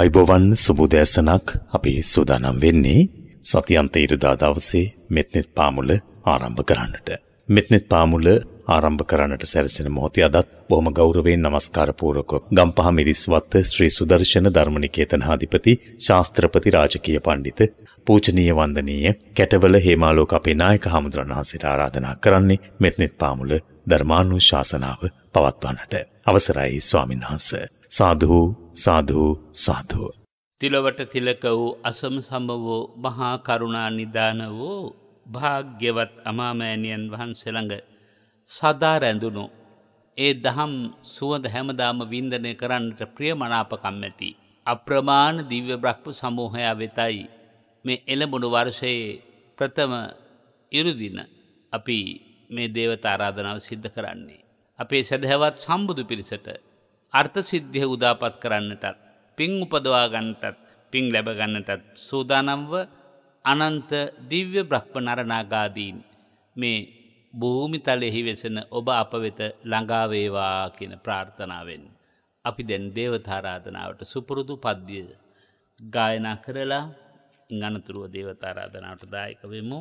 අයිබෝවන් සුබුදෑසනක් අපි සූදානම් වෙන්නේ සතියන්ත ඉරිදා දවසේ මෙත්නෙත් පාමුල ආරම්භ කරන්නට. මෙත්නෙත් පාමුල ආරම්භ කරන්නට සැරසෙන මොහොතේ අදත් බොහොම ගෞරවයෙන් নমස්කාර පූර්වකව ගම්පහ මිරිස්වත්ත ශ්‍රී සුදර්ශන ධර්මනිකේතනාධිපති ශාස්ත්‍රපති රාජකීය පඬිත පූජනීය වන්දනීය කැටවල හේමාලෝක අපේ නායක හමුදුරන් වහන්සේට ආරාධනා කරන්නේ මෙත්නෙත් පාමුල ධර්මානුශාසනාව පවත්වන්නට. අවසරයි ස්වාමින්වහන්සේ. සාදු සාධූ සාධුව. තිලවට තිලක වූ අසම සමවෝ මහා කරුණා නිධාන වූ භාග්‍යවත් අමාමෑණියන් වහන්සෙළඟ සදා රැඳුණු. ඒ දහම් සුවද හැමදාම වින්දනය කරන්නට ප්‍රියමනාපකම් ඇති. අප්‍රමාණ දිව්‍ය බ්‍රහ්ම සමූහයා වෙතයි. මේ එළඹුණු වර්ෂයේ ප්‍රථම ඉරුදින අපි මේ දේවත ආරාධනාව සිද්ධ කරන්නේ. අපේ සැදහැවත් සම්බුදු පිරිසට අර්ථසිද්ධිය උදාපත් කරන්නටත් පින් උපදවාගන්නටත් පින් ලැබගන්නටත් සූදානම්ව අනන්ත දිව්‍ය බ්‍රහ්ම නරනාගාදීන් මේ භූමිතලෙහි වෙසෙන ඔබ අප වෙත ළඟාවේවා කියන ප්‍රාර්ථනාවෙන් අපි දැන් දේවතාරාධනාවට සුපුරුදු පද්‍ය ගායනා කරලා ඉංගනතුරුව දේවතාරාධනාවට දායක වෙමු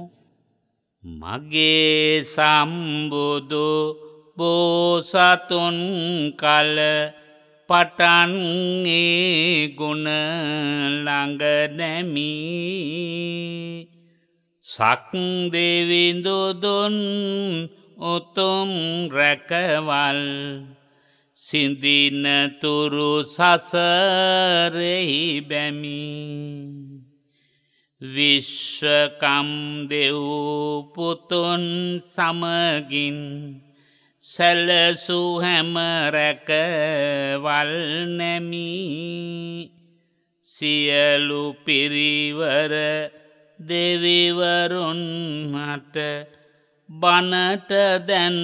මගේ සම්බුදු බෝසතුන් කල පටන් ඒ ගුණ ළඟ නැමී සක් දෙවිඳු දුන් උතුම් රැකවල් සිඳින තුරු සසරෙහි බැමි විශ්වකම් දෙව් පුතුන් සමගින් සැලසූ හැම රැකවල් නැමී සියලු පිරිවර දෙවිවරුන් මට බනට දැන්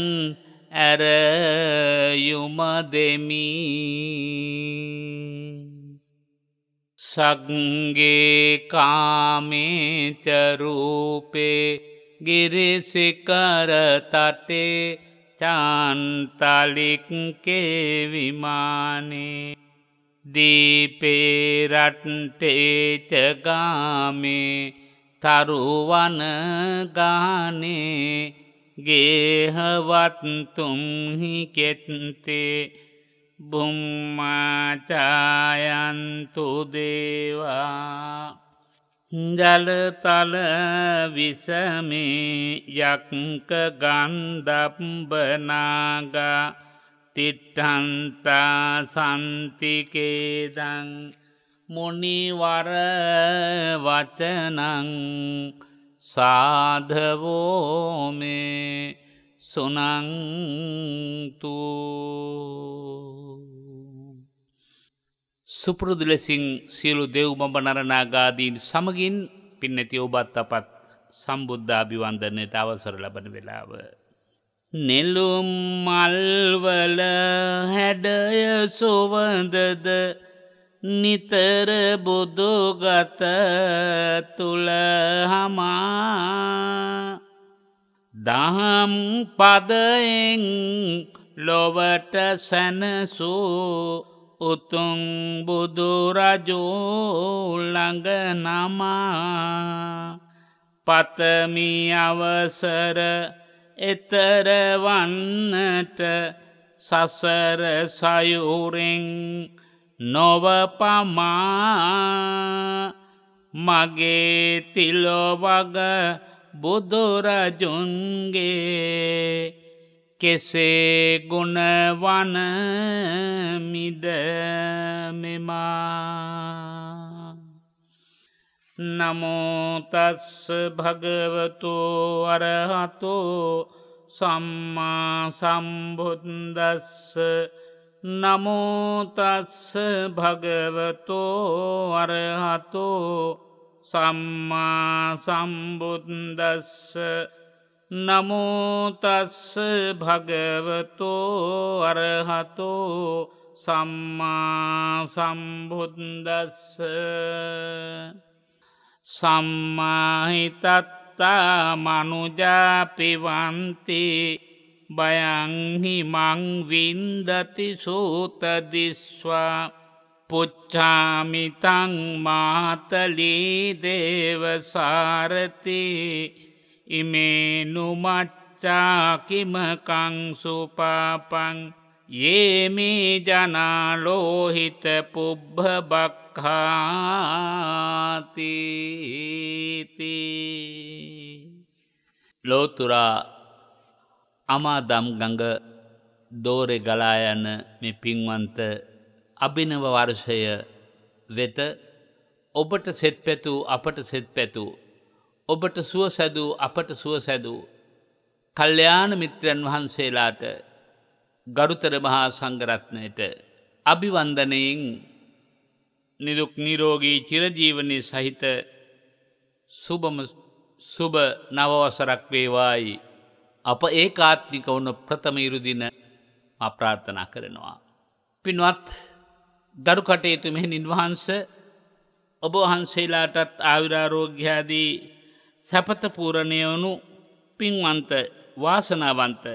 ඇරයුම දෙමී සගගේ කාමේචරූපේ ගිරිසිකර තටේ චාන්තලික්කේ විමානේ දීපේරට්ටේචගාමේ තරුවන ගානේ ගේහවත්තුම්හි කෙත්තේ බුම්මාචායන්තු දේවා ජලතල විසමේ යක්ක ගන්දම්බනාගා තිට්ටන්තා සන්තිකේදං මොනිවර වචනං සාධවෝමේ සුනංතු සුපුරුදු ලෙසින් සියලු දෙව් බඹ නරනාගාදීන් සමගින් පින්නැති ඔබත් අපත් සම්බුද්ධාභිවන්දනයට අවසර ලබන වෙලාව. නෙලුම් මල්වල හැඩය සුවඳද නිතර බුදුගත තුළ හමා දහම් පදයෙන් ලොවට සැනසූ උතුන් බුදුරජූල්ළඟ නමා පතමි අවසර එතරවන්නට සසර සයුරෙන් නොවපමා මගේ තිලොවග බුදුරජුන්ගේ කෙසේ ගුණවනමිද මෙමා නමෝතස්ස භගවතු අරහතු සම්මා සම්බුද්දස්ස නමෝතස්ස භගවතු අරහතු සම්මා සම්බුද්දස්ස නමුතස්ස භගවතෝ අරහතෝ සම්මා සම්බුද්දස්ස සම්මාහිතත්තා මනුජාපිවන්ති බයංහි මංවින්දති සූතදිස්වා පුච්චාමිතං මාතලී දේවසාරතිී ඉමේනුමච්චාකිමකං සුපාපං යේමේ ජනාලෝහිත පුබ්භ බක්හාතිති ලෝතුරා අමාදම් ගඟ දෝරෙ ගලායන්න මෙ පින්වන්ත අභිනව වර්ෂය වෙත ඔබට සෙත් පැතු අපට සෙත් පැතුූ ඔබට සුව සැදූ අපට සුව සැදූ. කල්්‍යයාන මිත්‍රයන් වහන්සේලාට ගරුතර මහා සංගරත්නයට අභිවන්දනයෙන් නිදුක් නිරෝගී චිරජීවනය සහිත සුබම සුබ නවවසරක් වේවායි අප ඒ කාත්මික වුණු ප්‍රථමීරුදින අප්‍රාර්ථනා කරනවා. පින්වත් දරු කටයුතු මෙහි නින්වහන්ස ඔබ වහන්සේලාටත් ආවිරාරෝග්‍යාදී සැපතපූරණය වනු පින්වන්ත වාසනාවන්ත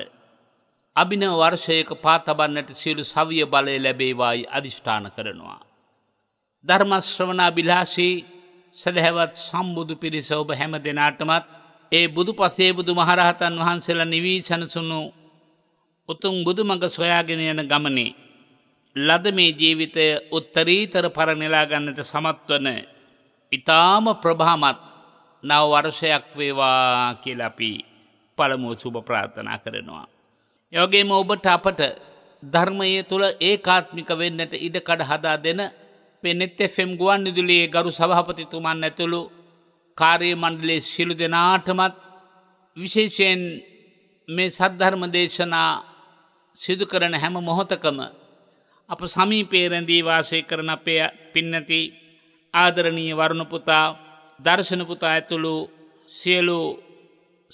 අභිනව වර්ෂයක පාතබන්නට සියලු සවිය බලය ලැබේවායි අධිෂ්ඨාන කරනවා. ධර්මශ්‍රවනා බිලාශී සැදැහැවත් සම්බුදු පිරිස ඔබ හැම දෙනාටමත් ඒ බුදු පසේ බුදු මහරහතන් වහන්සේලා නිවී සැනසුණු උතුම් බුදු මඟ සොයාගෙන යන ගමනේ. ලද මේ ජීවිතය උත්තරීතර පරනිලාගන්නට සමත්වන ඉතාම ප්‍රභාමත් නව වර්ෂයක් වේවා කියලා අපි පළමුව සුබ ප්‍රාර්ථනා කරනවා. යෝගේම ඔබට අපට ධර්මයේ තුළ ඒකාත්මික වෙන්නට ඉඩකඩ හදා දෙන පෙනෙත් එෆෙම් ගුවන් විදුලියේ ගරු සභාපතිතුමන් ඇතුළු කාර්ය මණ්ඩලයේ සිළු දෙනාටමත් විශේෂයෙන් මේ සද්ධර්ම දේශනා සිදු කරන හැම මොහොතකම අප සමීපේරැඳී වාසය කරන අපය පින්නති ආදරණීය වරුණපුතා දර්ශනපුතා ඇතුළු සියලු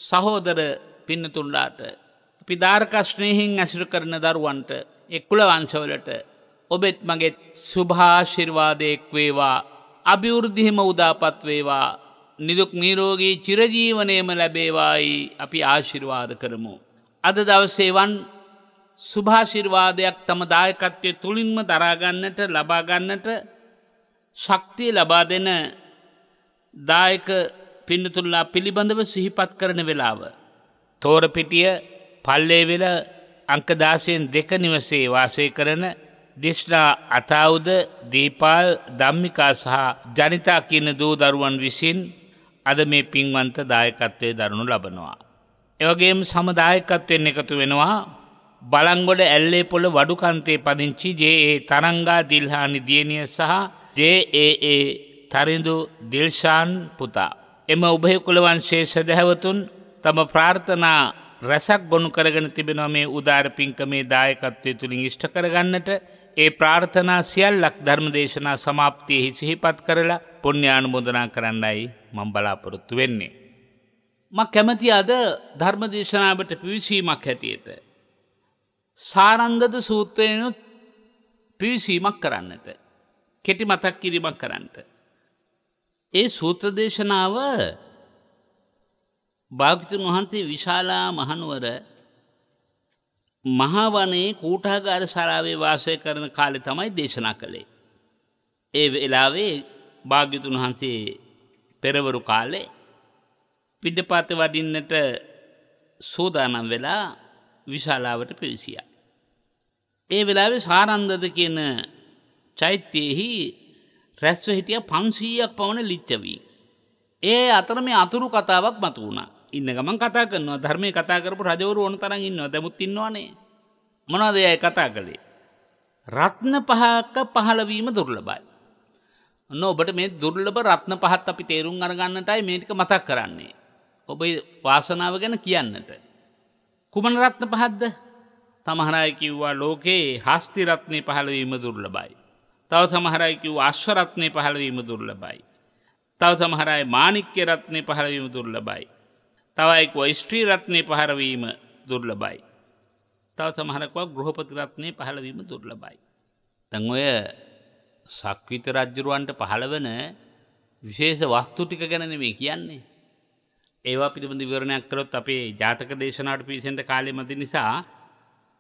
සහෝදර පින්නතුන්ඩාට. අපි ධාර්කශ්නයහින් ඇසිරු කරන දරුවන්ට එක්කුල වංශවලට ඔබෙත් මගෙත් සුභාශිර්වාදයෙක් වේවා අභිවෘද්ධිහිම උදාපත්වේවා නිදුක් නීරෝගී චිරජීවනයම ලැබේවායි අපි ආශිර්වාද කරමු. අද දවසේවන් සුභාශිර්වාදයක් තම දායකත්වය තුළින්ම දරාගන්නට ලබාගන්නට ශක්තිය ලබා දෙන දායක පින්නතුල්ලා පිළිබඳව සිහිපත් කරන වෙලාව. තෝරපිටිය පල්ලේවෙල අංකදාසයෙන් දෙක නිවසේ වාසය කරන දෙශ්නා අතාවුද දීපාල් දම්මිකා සහ ජනිතා කියන දූ දරුවන් විසින් අද මේ පින්වන්ත දායකත්වය දරනු ලබනවා. එවගේම සමදායකත්වයෙන් එකතු වෙනවා බලංගොඩ ඇල්ලේ පොළ වඩුකන්තේ පදිංචි ජඒ තරංගා දිල්හානි දියණිය සහ ජඒඒ තරිඳු දිල්ෂාන් පුතා. එම උභය කුලවන්ශේ සැදැහැවතුන් තම ප්‍රාර්ථනා රැසක් ගොුණු කරගෙන තිබෙන මේ උදාර පින්කමේ දායකත්වය තුළින් ඉෂ්ට කරගන්නට ඒ ප්‍රාර්ථනා සියල්ලක් ධර්මදේශනා සමාප්තියෙහි සිහිපත් කරලා පුුණ්‍යානුමෝදනා කරන්නයි මං බලාපොරොත්තු වෙන්නේ. ම කැමති අද ධර්මදේශනාවට පිවිසීමක් හැටියට. සාරංගද සූත්‍රයනුත් පිවිසීමක් කරන්නට. කෙටි මතක් කිරීමක් කරන්නට. ඒ සූත්‍ර දේශනාව භාගතුන් වහන්සේ විශාලා මහනුවර මහාවනයේ කූටාගාර ශාලාවේ වාසය කරන කාලේ තමයි දේශනා කළේ. ඒ වෙලාවේ භාග්‍යතුන් වහන්සේ පෙරවරු කාලේ පිටපත වඩින්නට සෝදානම් වෙලා විශාලාවට පිවිසියා. ඒ වෙලාවේ සාරන්දද කියන චෛත්‍යයෙහි රැස්ව හිටිය පන්සීයක් පවන ලිච්චවී. ඒ අතර මේ අතුරු කතාවක් මතු වුණා ඉන්න ගමන් කතා කරනවා ධර්මය කතා කරපු රජවරු ඕන තරන් ඉන්නවා දැමුත් ඉන්නවානේ මොනවද එයයි කතා කළේ රත්න පහක පහළවීම දුර්ලභයි ඔන්න ඔබට මේ දුර්ලභ රත්න පහත් අපි තේරුම් අරගන්නටයි මේක මතක් කරන්නේ ඔබේ වාසනාව ගැන කියන්නට කුමන රත්න පහද්ද තමහරය කිව්වා ලෝකයේ හස්ති රත්නේ පහළවීම දුර්ලභයි තව සමහරයි කිව් අශ්වරත්නය පහළවීම දුර්ලබයි. තව සමහරයි මානික්‍ය රත්නය පහළවීම දුර්ලබයි. තවයික ස්ට්‍රී රත්නය පහරවීම දුර්ලබයි. තව සමහරකව ගෘහපති රත්නය පහළවීම දුර්ලබයි. දැන් ඔය සක්විත රජ්ජුරුවන්ට පහළවන විශේෂ වස්තු ටික ගැන මේ කියන්නේ. ඒවා පිළිබඳ විවරණයක් කරොත් අපේ ජාතක දේශනාට පිසෙන්ට කාලෙ මති නිසා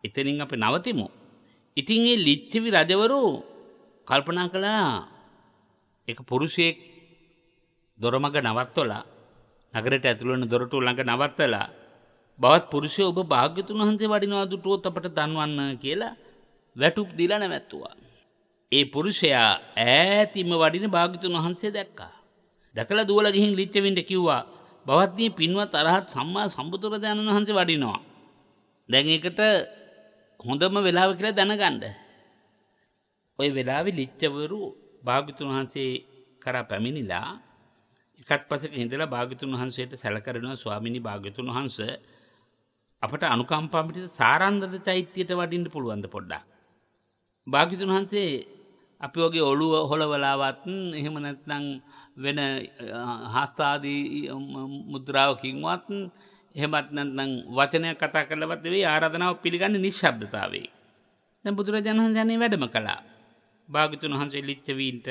එතනින් අප නවතිමු. ඉතින් ඒ ලිච්චවි රජවරු කල්පනා කළා එක පුරුෂයෙක් දොරමඟ නවත්තොලා නගරට ඇතුළන දොරටු ළඟ නවත්තලා බවත් පුරුෂය ඔබ භාග්‍යතුන් වහන්සේ වඩිනවා දුටුවොත් අපට දන්වන්න කියලා වැටුප් දීලා නැවැත්තුවා. ඒ පුරුෂයා ඈතිම වඩින භාග්‍යතුන් වහන්සේ දැක්කා. දැකලා දුවලා ගිහින් ලිච්ඡවින්ට කිව්වා බවත්නී පින්වත් අරහත් සම්මා සම්බුදුරජාණන් වහන්සේ වඩිනවා. දැන් ඒකට හොඳම වෙලාව කියලා දැනගන්න. ඔය වෙලාවෙ ලිච්චවරු භාගිතුන් වහන්සේ කරා පැමිණිලා එකත් පසක හිඳලා භාගිතුන් වහන්සේට සැලකරනවා ස්වාමිනි භාගිතුන් වහන්ස අපට අනුකම්පාමිට සාරන්දද චෛත්‍යයට වඩින්න පුළුවන්ද පොඩ්ඩක් භාගිතුන් වහන්සේ අපි වගේ ඔළුව හොලවලාවත් එහෙම නැත්නම් වෙන හස්තාදී මුද්‍රාවකින්වත් එහෙමත් නැත්නම් වචනයක් කතා කරලවත් නෙවෙයි ආරාධනාව පිළිගන්නේ නිශ්ශබ්දතාවේ දැන් බුදුරජාණන් වහන්සේ වැඩම කළා භාගිතුන් වහන්සේ ලිච්චවීන්ට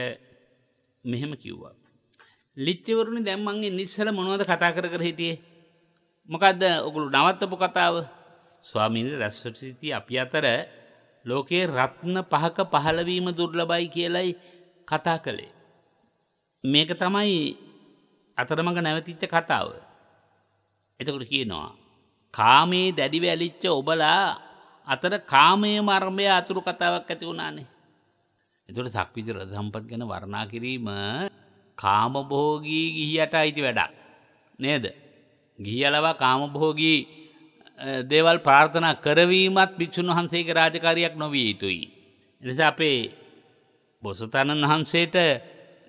මෙහෙම කිව්වා. ලිච්චවරුණි දැම්මන්ගේ නිස්සල මොනවද කතා කර කර හිටියේ. මොකක්ද ඔකුළු නවත්තපු කතාව ස්වාමීන්ද රැස්වට සිති අපි අතර ලෝකයේ රත්න පහක පහළවීම දුර්ලබයි කියලයි කතා කළේ. මේක තමයි අතරමඟ නැවතිච්ච කතාව. එතකොට කියනවා. කාමේ දැඩිව ඇලිච්ච ඔබලා අතර කාමය මර්මය අතුරු කතාවක් ඇති වුණානේ. එතකොට සක්විති රස සම්පත් ගැන වර්ණා කිරීම කාමභෝගී ගිහියට අයිති වැඩක් නේද? ගිහියලවා කාමභෝගී දේවල් ප්‍රාර්ථනා කරවීමත් භික්ෂුන් වහන්සේගේ රාජකාරියක් නොවිය යුතුයි. එනිසා අපේ බොසතාණන් වහන්සේට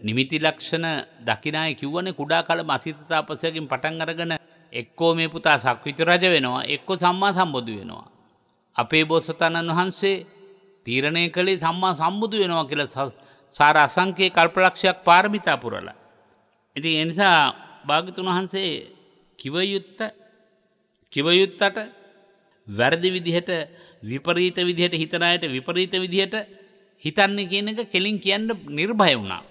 නිමිති ලක්ෂණ දකිනාය කිව්වනේ කුඩා කල මසිත තාපසයකින් පටන් අරගෙන එක්කෝ මේ පුතා සක්විති රජ වෙනවා එක්කෝ සම්මා සම්බුදු වෙනවා. අපේ බෝසතාණන් වහන්සේ තීරණය කළේ සම්මා සම්බුදු වෙනවා කියලා සාර අසංකයේ කල්පලක්ෂයක් පාරමිතා පුරලා. ඉති එනිසා භාගිතුන් වහන්සේ කිවයුත්ත කිවයුත්තට වැරදි විදිහට විපරීත විදිහට හිතනයට විපරීත විදිහට හිතන්න කියන එක කෙලින් කියන්න නිර්භය වුණා.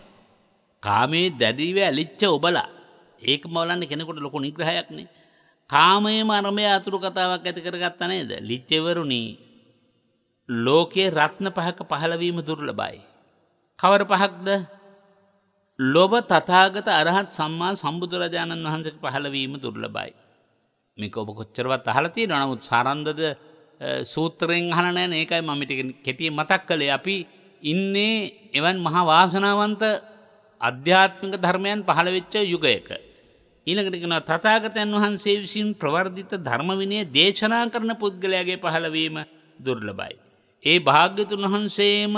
කාමේ දැඩීව ඇලිච්ච ඔබලා ඒක මවලන්න කෙනෙකුට ලොකු නිග්‍රහයක්නේ කාමයේ මර්මය අතුරු කතාවක් ඇති කරගත්ත නේද ලිච්චවරුණී ලෝකයේ රත්න පහක පහළවීම දුර්ලබයි. කවර පහක්ද ලොව තතාගත අරහත් සම්මා සම්බුදුරජාණන් වහන්සක පහළවීම දුර්ලබයි. මේක ඔබ කොච්චරවත් අහලතිය නොනමුත් සාරන්දද සූත්‍රයෙන් හලනෑ ඒකයි මමිට කෙටිය මතක් කළේ අපි ඉන්නේ එවන් මහා වාසනාවන්ත අධ්‍යාත්මික ධර්මයන් පහළවෙච්ච යුගයක. ඊළඟටකෙන තතාගතයන් වහන්සේ විසින් ප්‍රවර්ධිත ධර්මවිනය දේශනා කරන පුද්ගලයාගේ පහළවීම දුර්ලබයි. ඒ භාග්‍යතුන් වහන්සේම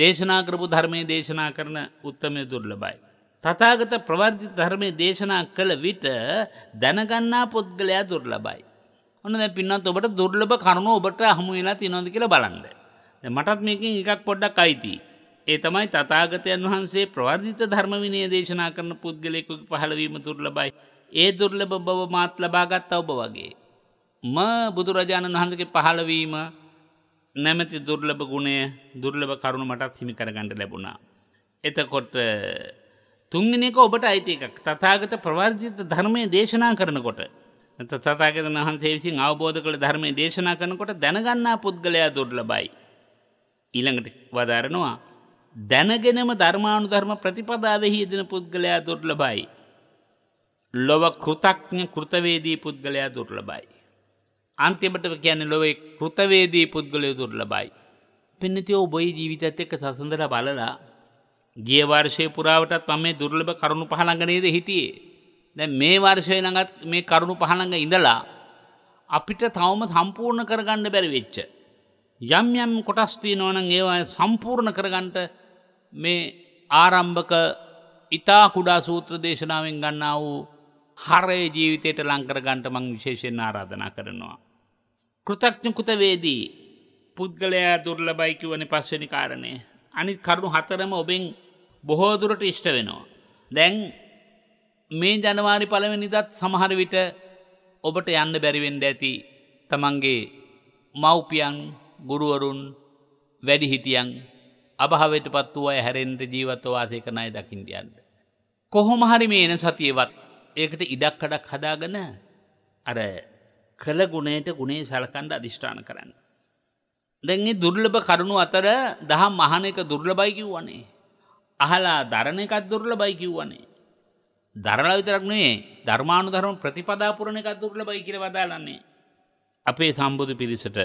දේශනා කරපු ධර්මය දේශනා කරන උත්තමය දුර්ලබයි. තතාගත ප්‍රවර්ධි ධර්මය දේශනා කළ විට දැනගන්නා පුද්ගලයා දුර්ලබයි. ඔන්න දැ පින්නත් ඔබට දුර්ලභ කරුණු ඔබට හමුවෙලා තිනොද කියලා බලන්ද. මටත් මේකින් එකක් පොඩ්ඩක් අයිති. ඒ තමයි තතාගතයන් වහන්සේ ප්‍රවර්ධිත ධර්මවිනය දේශනා කරන පුද්ගලයෙකු පහළවීම දුර්ලබයි. ඒ දුර්ලභ බව මාත් ලබාගත් ඔබ වගේ. ම බුදුරජාණන් වහන්සගේ පහළවීම නැමැති දුර්ලභ ගුණය දුර්ලභ කරුණු මටත් හිමි කරගන්නට ලැබුණා. එතකොට තුන්ගනක ඔබට අයිති එකක් තතාගත ප්‍රවර්ජිත ධර්මය දේශනා කරනකොට. තතාගතන වහන්සේ විසින් අවබෝධ කළ ධර්මය දේශනා කරනකොට දැනගන්නා පුද්ගලයා දුර්ලබයි. ඊළඟට වදාරනවා. දැනගෙනම ධර්මාණු ධර්ම ප්‍රතිපදාවෙහි යෙදෙන පුද්ගලයා දුර්ලබයි. ලොව කෘතක්ඥ කෘතවේදී පුද්ගලයා දුර්ලබයි. අන්තිමට කියන්නේ ලොවේ කෘතවේදී පුද්ගලය දුර්ලබයි. පෙන්නතිෝ ඔබයි ජීවිතත් එක්ක සසඳර බලලා ගිය වර්ෂය පුරාවටත් මම මේ දුර්ලභ කරුණු පහළඟනේද හිටියේ. දැ මේ වර්ෂය නඟත් මේ කරුණු පහළඟ ඉඳලා අපිට තවම සම්පූර්ණ කරගන්න බැරිවෙච්ච. යම් යම් කොටස්තිී නොනන් ඒවා සම්පූර්ණ කරගන්ට මේ ආරම්භක ඉතා කුඩා සූත්‍ර දේශනාවෙන් ගන්නා වූ හරය ජීවිතයට ලංකරගන්ට මං විශේෂෙන් ආරාධනා කරනවා. කෘතඥකුතවේදී පුද්ගලයා දුර්ලබයිකිවන පස්වනි කාරණය. අනිත් කරුණු හතරම ඔබෙන් බොහෝදුරට ඉෂ්ට වෙනවා. දැන් මේ ජනවාරි පළවෙනිදත් සමහර විට ඔබට යන්න බැරිවෙන්ඩ ඇති තමන්ගේ මව්පියන් ගුරුවරුන් වැඩිහිටියන් අභාවට පත්තුව හැරෙන්ට ජීවත්වවාසය කනය දකිින්ටියන්ට. කොහොමහරි මේ එන සතියවත් ඒකට ඉඩක් කඩක් හදාගන අර කළ ගුණයට ගුණේ සැලකන්ඩ අධිෂ්ඨාන කරන්න. දැන්ගේ දුර්ලභ කරුණු අතර දහම් මහන එක දුර්ලබයිකිව් වනේ. අහලා දරණ එකත් දුර්ල බයිකිව් වනේ. දරලා විතරක්නේ ධර්මාණු ධරම ප්‍රතිපදාපුරණ එකත් දුර්ල බයි කියර වදාලන්නේ. අපේ සම්බුදු පිරිසට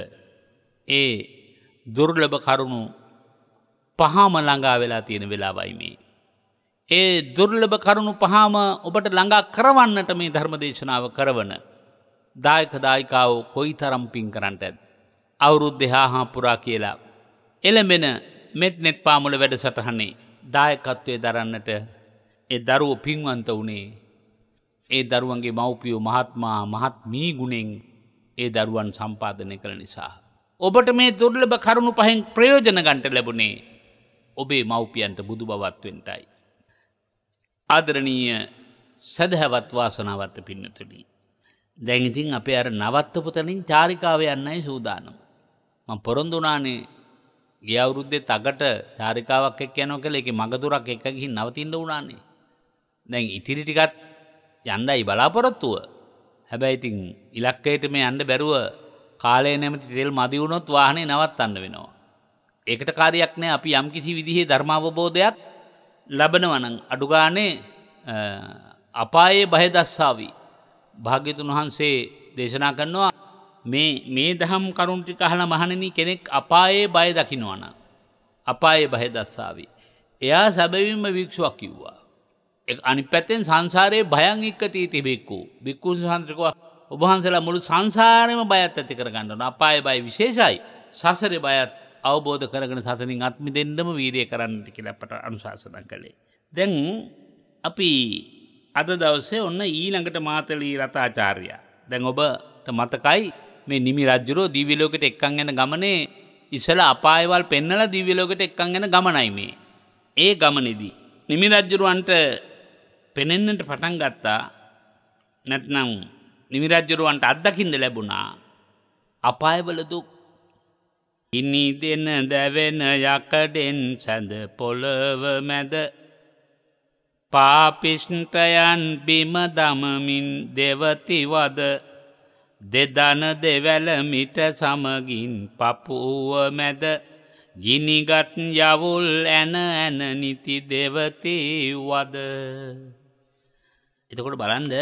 ඒ දුර්ලභ කරුණු පහම ළඟා වෙලා තියෙන වෙලාවයි මේ. ඒ දුර්ලභ කරුණු පහම ඔබට ළඟා කරවන්නට මේ ධර්මදේශනාව කරවන දායකදායිකාවෝ කොයි තරම් පින් කරන්නට ඇද. අවුරුද්ධ හාහා පුරා කියලා. එළඹෙන මෙත් නෙත් පාමුල වැඩ සටහන්නේ දායකත්වය දරන්නට ඒ දරුව පින්වන්ත වුණේ. ඒ දරුවන්ගේ මව්පියෝ මහත්මා මහත් මී ගුණෙන් ඒ දරුවන් සම්පාධනය කළ නිසා. ඔබට මේ දුර්ලභ කරුණු පහෙන් ප්‍රයෝජන ගන්ට ලැබුණේ ඔබේ මව්පියන්ට බුදු බවත්වෙන්ටයි. ආදරණීය සැදහැවත් වාසනාවත්ත පින්නතුළී. දැඟිතින් අපේ අර නවත්ත පුතනින් චාරිකාව යන්නයි සූදානම්. ම පොරොන්දුනානේ ගියවුරුද්දේ තකට චාරිකාවක් එක් යනෝ කළ එක මඟදුරක් එකකිහි නවතින්ට වුණානේ. දැන් ඉතිරි ටිකත් යන්ඩයි බලාපොරොත්තුව. හැබැයිතින් ඉලක්කයට මේ අන්ඩ බැරුව කාලය නැමති තෙල් මදිවුණොත් වාහනේ නවත් අන්න වෙනවා. ඒකට කාරයක් නෑ අපි යම් කිසි විදිහේ ධර්මාවබෝධයක් ලබනවනං අඩුගානේ අපායේ බහදස්සාාවී. භාග්‍යතුන් වහන්සේ දේශනා කරනවා මේ මේ දහම් කරුණටි කහල මහණෙන කෙනෙක් අපායේ බය දකිනවන. අපායේ බය දස්සාවි. එයා සැබවින්ම වික්ෂුවක් කිව්වා. අනි පැත්තෙන් සංසාරයේ භයන් එක්කතී තිබෙක්කු බික්කු සහන්ත්‍රකව ඔබහන්සලා මුළු සංසාරයම බයත් ඇති කරගන්නන අපාය බයි විශේෂයි සසර බයත් අවබෝධ කරගෙන සතනින් අත්මි දෙන්නම වීරය කරන්නට කියලපට අනුශාසන කළේ. දැන් අපි අද දවසේ ඔන්න ඊළඟට මාතලී රතාචාර්යා. දැන් ඔබට මතකයි මේ නිමි රජ්ජුරෝ දිවිලෝකට එක්කං ගැන ගමනේ ඉසල අපායවල් පෙන්නල දිවිලෝකට එක්කං ගැන ගමනයි මේ. ඒ ගමනෙදී. නිමි රජ්ජුරුවන්ට පෙනෙන්නට පටන් ගත්තා නැත්නම් නිමිරජ්ජරුවන්ට අත්දකින්න ලැබුණා අපායවල දුක් ඉනි දෙන දැවෙන යකඩෙන් සැඳ පොළව මැද පාපිෂ්ටයන් බිම දමමින් දෙවතිවද දෙදන දෙවැලමිට සමගින් පපුුව මැද ගිනිගත් යවුල් ඇන ඇන නිති දෙවතිවද එතකොට බලන්ද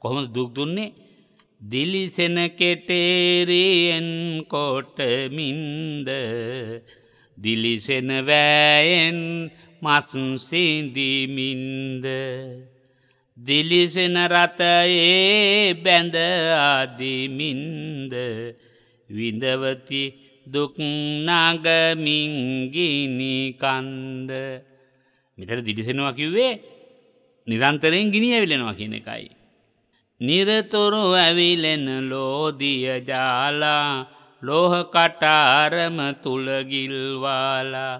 කොහොම දුක්දුන්නේ දිලිසෙන කෙටේරයෙන් කොටමින්ද දිලිසෙන වෑයෙන් මසුන්සිඳීමින්ද දිලිසෙන රථයේ බැඳ ආදිමින්ද විඳවති දුක්නගමින් ගිනිකන්ද මෙතර දිලිසෙනවා කිව්වේ නිරන්තරයෙන් ගිනි ඇවිලෙනවා කියන එකයි. නිරතුරු ඇවිලෙන ලෝදිය ජාලා ලෝහ කටාරම තුළගිල්වාලා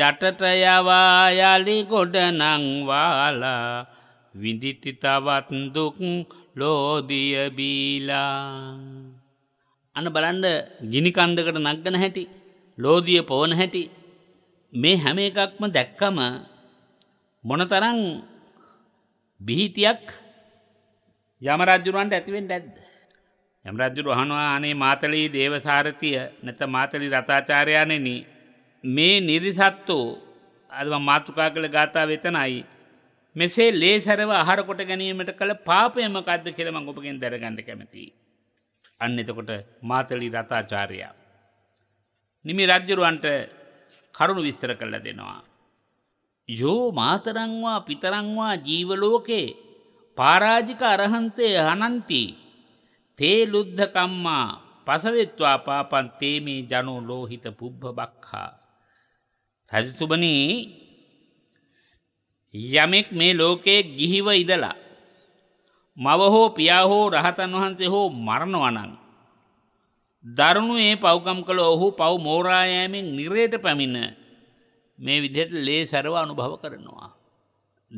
යටට යවා යලි ගොඩ නංවාලා විඳිති තවත් දුක් ලෝදිය බීලා අන බලන්න ගිනි කන්දකට නග්ගන හැටි ලෝදිය පොවන හැටි මේ හැම එකක්ම දැක්කම මොනතරම් බිහිතියක් යම රජුරන්ට ඇතිවෙන්න ඇද්ද යම රජුර අහනවා අනේ මාතලී දේවසාරතිය නැත මාතලී රතාචාර්යාණෙනි මේ නිරිසත්වෝ අදම මාතෘකා කළ ගාථා වෙතනයි. මෙසේ ලේසරව අහරකොට ගැනීමට කළ පාපයමකක්ද කෙළම ගොපගෙන් දැරගන්න කැමති. අන්න එතකොට මාතලි රතාචාරයා. නිමි රජ්ජරුවන්ට කරුණු විස්තර කල්ල දෙනවා. යෝ මාතරංවා පිතරංවා ජීවලෝකේ පාරාජික අරහන්තය හනන්ති තේ ලුද්ධකම්මා පසවෙත්වා පාපන් තේමේ ජනු ලෝහිත පුබ්භ බක්හා. රජතුබනී යමෙක් මේ ලෝකයේ ගිහිව ඉදලා මව හෝ පියා හෝ රහතන් වහන්සේ හෝ මරණවනං දරුණු ඒ පෞකම් කළ ඔහු පව් මෝරායෑමෙන් නිරයට පැමිණ මේ විදිහට ලේ සැරව අනුභව කරනවා.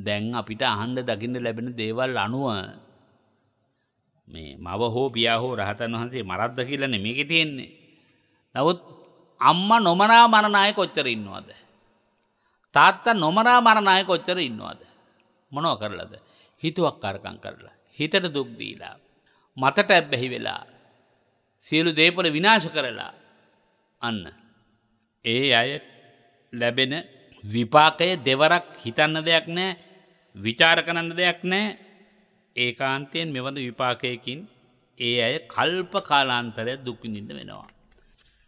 දැන් අපිට අහන්ඩ දකින්න ලැබෙන දේවල් අනුව මේ මව හෝ පියා හෝ රහතන් වහන්සේ මරද්ද කියලන මේක තියෙන්නේ. නවත් අම්ම නොමනා මරණය කොච්චරඉන්නවාද. තාත්තා නොමරා මරණය කොච්චර ඉන්නවාද. මොනෝ කරලද. හිතුවක් කරකං කරලා. හිතට දුක්දීලා. මතට ඇබ්බැහි වෙලා. සියලු දේපොල විනාශ කරලා. අන්න. ඒ අය ලැබෙන විපාකය දෙවරක් හිතන්න දෙයක් නෑ විචාර කරන්න දෙයක් නෑ ඒ කාන්තයෙන් මෙවඳ විපාකයකින් ඒ අය කල්ප කාලාන්තරය දුක්විඳින්ද වෙනවා.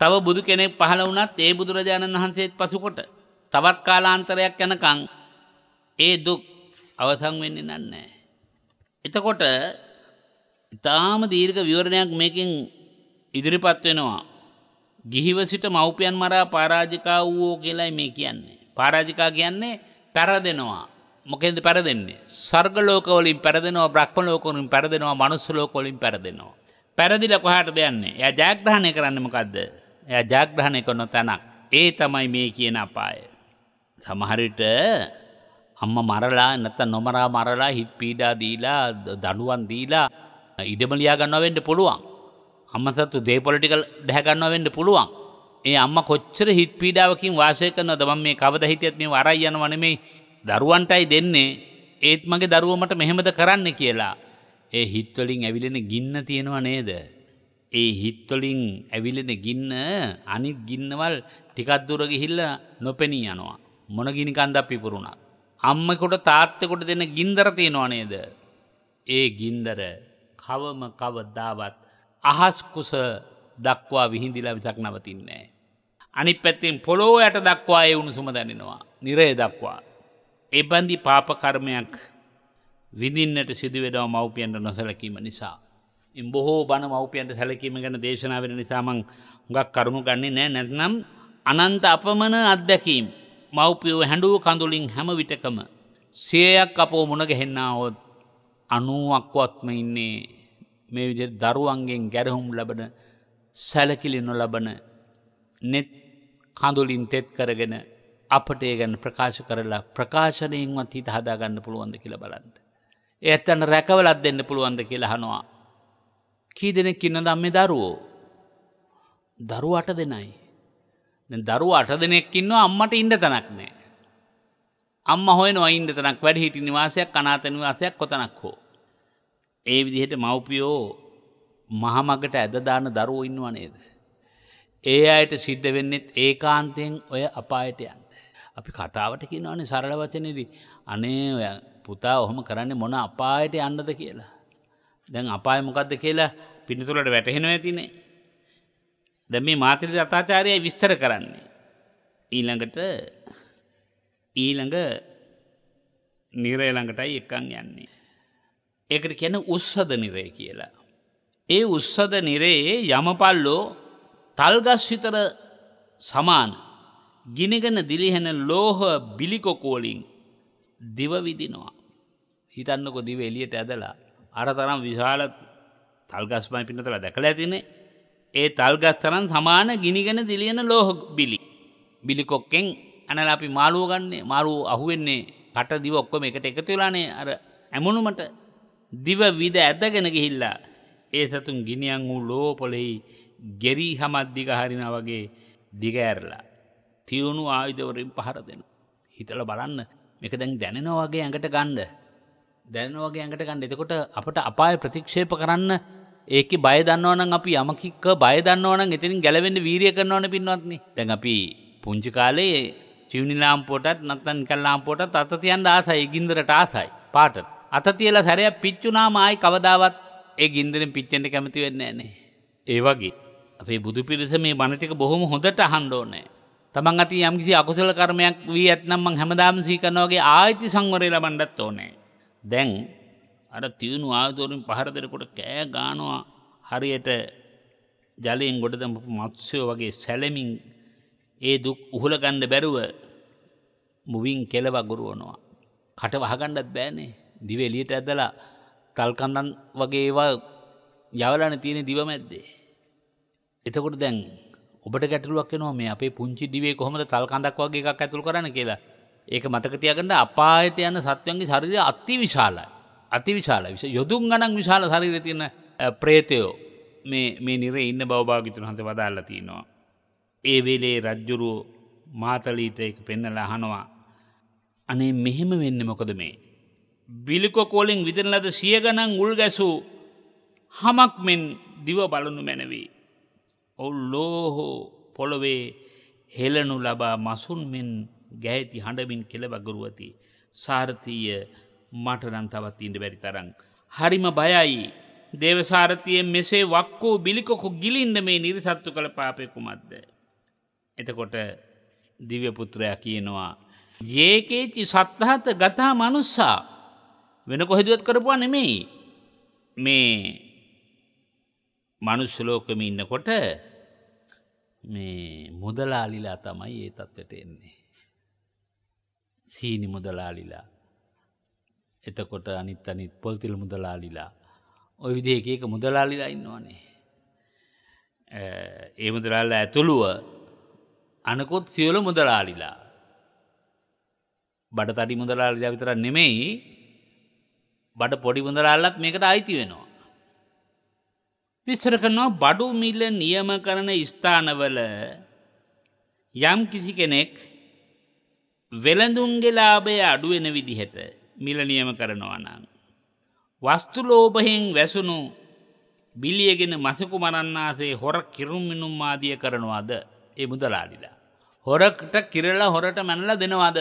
තව බුදු කෙනෙක් පහළ වනත් ඒ බුදුරජාණන් වහන්සේත් පසුකොට තවත් කාලාන්තරයක් යනකං ඒ දුක් අවසන් වෙන්නේ නන්නේ. එතකොට ඉතාම දීර්ඝ විවරණයක් මේකින් ඉදිරිපත් වෙනවා. ගිහිව සිට මව්පියන් මරා පරාජිකා වූෝ කියලායි මේ කියන්නේ. පරාජිකා කියන්නේ පැරදෙනවා. මොකෙන්ද පැරදෙන්නේ. සර්ග ලෝකවලින් පැරදෙනවා බ්‍රහ්ම ලෝකවලින් පැරදෙනවා මනුස්ස ලෝකවලින් පැරදෙනවා. පැරදිලා කොහාටද යන්නේ? එයා ජයග්‍රහණය කරන්නේ මොකද්ද? එයා ජයග්‍රහණය කරන තැනක්. ඒ තමයි මේ කියන අපාය. සමහරට අම්ම මරලා නැත නොමරා මරලා හිත් පීඩා දීලා දඩුවන් දීලා ඉඩමලියා ගන්නව වෙන්න පුළුවන්. අම්ම සත්තු දේපොලිටිකල් දැහැගන්නව වෙන්න පුළුවන්. ඒ අම්ම කොච්චර හිත් පීඩාවකින් වාසය කරනවද මම මේ කවද හිටියත් මේ වරයි යනව නෙමෙයි දරුවන්ටයි දෙන්නේ. ඒත් මගේ දරුවා මට මෙහෙමද කරන්න කියලා. ඒ හිත් වලින් ඇවිලෙන ගින්න තියෙනව නේද? ඒ හිත් වලින් ඇවිලෙන ගින්න අනිත් ගින්නවල් ටිකක් දුර ගිහිල්ලා නොපෙනී යනවා. මොන ගිනිකන්දක් පිපුරුණා. අම්මකොට තාත්තකොට දෙන ගින්දර තියෙනවා නේද. ඒ ගින්දර කවම කවද්දාවත් අහස් කුස දක්වා විහිඳිලා විතක් නවතින්නේ. අනි පැත්තිෙන් පොලෝ යට දක්වා ඒ උණුසුම දැනෙනවා. නිරේ දක්වා. එබන්දි පාපකර්මයක් විඳින්නට සිදුවෙනව මව්පියන්ට නොසැලකීම නිසා. ඉම් බොහෝ බණ මව්පියන්ට සැලකීම ගැන දේශනාවෙන නිසාමං හුඟක් කරුණු ගන්නේ නෑ නැත්නම් අනන්ත අපමණ අත්දැකීම්. මව්පියෝ හැඩුව කඳුලින් හැම විටකම සියයක් අපෝ මුණ ගැහෙන්නාවොත් අනුවක්වත්ම ඉන්නේ මේ විදි දරුවන්ගෙන් ගැරහුම් ලබන සැලකිලි නොලබන නෙත් කඳුලින් තෙත් කරගෙන අපට ඒ ගැන ප්‍රකාශ කරලා ප්‍රකාශනයෙන්වත් හිත හදාගන්න පුළුවන්ද කියලා බලන්න. ඒත්තන්න රැකවලත් දෙන්න පුළුවන්ද කියලා හනවා. කී දෙනෙක් ඉන්න දම්ම දරුවෝ. දරුවට දෙනයි. දරු අට දෙනෙක් ඉන්නවා අම්මට ඉන්න තැනක් නෑ. අම්ම හොයන අයින්ද තැනක් වැඩ හිටි නිවාසයක් අනාතනිවාසයක් කොතනක් හෝ. ඒ විදිහට මව්පියෝ මහමගට ඇදදාන දරුවෝ ඉන්නවා නේද. ඒ අයට සිද්ධ වෙන්නෙත් ඒ කාන්තයෙන් ඔය අපායට යන්න. අපි කතාවට කිනවනේ සරල වචනේදී අනේ ඔය පුතා ඔහොම කරන්නේ මොන අපායට යන්නද කියලා. දැන් අපාය මොකක්ද කියලා පිටිතුලට වැටහෙනවා ඇතිනේ. ද මේ මාතර රතාචාරය විස්තර කරන්නේ. ඊළඟට ඊළඟ නිරය ළඟටයි එකන් යන්නේ. ඒකට කියන උස්සද නිරය කියලා. ඒ උස්සද නිරයේ යමපල්ලෝ තල්ගස් විතර සමාන ගිනිගෙන දිලිහෙන ලෝහ බිලිකොකෝලින් දිවවිදිනවා. හිතන්නකො දිව එලියට ඇදලා අර තරම් විශාල තල්ගස්මයි පිනතලා දැකලා ඇතිනේ ඒ තල්ගස් තරන් සමාන ගිනිගෙන දිලියන ලෝහ බිලි. බිලිකොක්කෙන් ඇනල අපි මාළුව ගන්නේ මාරුව අහුවෙන්නේ කට දිව ඔක්කොම එකට එකතු වෙලානේ අර ඇමුණුමට දිව විද ඇදගෙන ගිහිල්ලා ඒ සතුන් ගිනියන් වූ ලෝපොලෙහි ගෙරී හමත් දිග හරින වගේ දිග ඇරලා තියුණු ආයුධවරින් පහර දෙන. හිතල බලන්න මේක දැන් දැනෙන වගේ ඇඟට ගණ්ඩ දැනන වගේ ඇඟට ගණ්ඩ එතකොට අපට අපාය ප්‍රතික්ෂේප කරන්න ඒක බය දන්නවනම් අපි යමකික්ක බය දන්නවනම් එතින් ගැලවෙන්න වීරිය කරනවන පින්වත්න දැන් අපි පුංචි කාලේ චිවනිලාම්පෝටත් නත්තන් කල්ලාම්පෝටත් අතතියන් ආසයි ගින්දරට ආසයි පාට අත තියලා සැරයක් පිච්චුනා මයි කවදාවත් ඒ ගින්දරෙන් පිච්චෙන්ට කැමති වෙන්න ඇනේ ඒ වගේ අපේ බුදු පිරිස මේ බණටික බොහොම හොඳට අහන්ඩෝනෑ තමන් අති යම්කිසි අකුසල කර්මයක් වී ඇත්නම් මං හැමදාම සීකනවගේ ආයිති සංවරය ලබන්ඩත් ඕනෑ දැන් අර තියුණු ආයුධවලින් පහර දෙනකොට කෑ ගානවා හරියට ජලයෙන් ගොඩ දැම්පු මත්ස්‍යෝ වගේ සැලෙමින් ඒ දුක් උහුල ගන්න බැරුව මුවින් කෙලව ගොරවනවා. කට වහගන්නත් බෑනේ. දිව එළියට ඇදලා තල්කන්දන් වගේ ඒවා යවලානේ තියෙන දිව මැද්දේ. එතකොට දැන් ඔබට ගැටලුවක් එනවා මේ අපේ පුංචි දිවේ කොහොමද තල්කන්දක් වගේ එකක් ඇතුල් කරන්න කියලා. ඒක මතක තියාගන්න අපායට යන සත්වයන්ගේ ශරීරය අතිවිශාලයි. අතිවිශාල විස යොදුන් ගනන් විශාල ශරීර තියෙන ප්‍රේතයෝ මේ මේ නිරේ ඉන්න බවභාගිතුන් හඳ වදාල්ල තියෙනවා. ඒ වෙලේ රජ්ජුරුව මාතලීට එක පෙන්නල අහනවා. අනේ මෙහෙම වෙන්න මොකද මේ. බිලිකොකෝලින් විදරලද සියගනන් උල් ගැසූ හමක් මෙන් දිව බලනු මැනවී. ඔල්ලෝහෝ පොළොවේ හෙලනු ලබා මසුන් මෙන් ගැහැති හඬමින් කෙළබගරුවති. සාර්ථීය මටනන් තවත් ඉඩ බැරි තරන්. හරිම බයයි. දේවසාරතියෙන් මෙසේ වක්කෝ බිලිකොකු ගිලින්ඩ මේ නිරිසත්තු කළ පාපයකු මත්ද. එතකොට දිව්‍යපුත්‍රයා කියනවා. ඒකේචි සත්තහත ගතා මනුස්සා වෙන කොහෙදුවත් කරපුවා නෙමෙයි. මේ මනුස්සලෝකම ඉන්නකොට මේ මුදලාලිලා තමයි ඒ තත්වට එන්නේ. සීනි මුදලාලිලා. එතකොට අනිත් අනිත් පොල්තිල් මුදලාලිලා ඔය විදිහ එක එක මුදලාලිලා ඉන්නවානේ. ඒ මුදලාල්ල ඇතුළුව අනකොත් සියලු මුදලාලිලා. බඩ තඩි මුදලාලිලා විතර නෙමෙයි බඩ පොඩි මුදලාල්ලත් මේකට අයිති වෙනවා. විස්සර කරනවා බඩු මිල නියම කරන ස්ථානවල යම් කිසි කෙනෙක් වෙළඳුන්ගේ ලාභය අඩුවෙන විදිහට මිලනියම කරනවනං. වස්තුලෝභයෙන් වැසුණු බිලියගෙන මසකු මරන්නාසේ හොර කිරුම්මිනුම් ආදිය කරනවාද ඒ මුදලාඩිලා. හොරකට කිරලා හොරට මැනල දෙනවාද.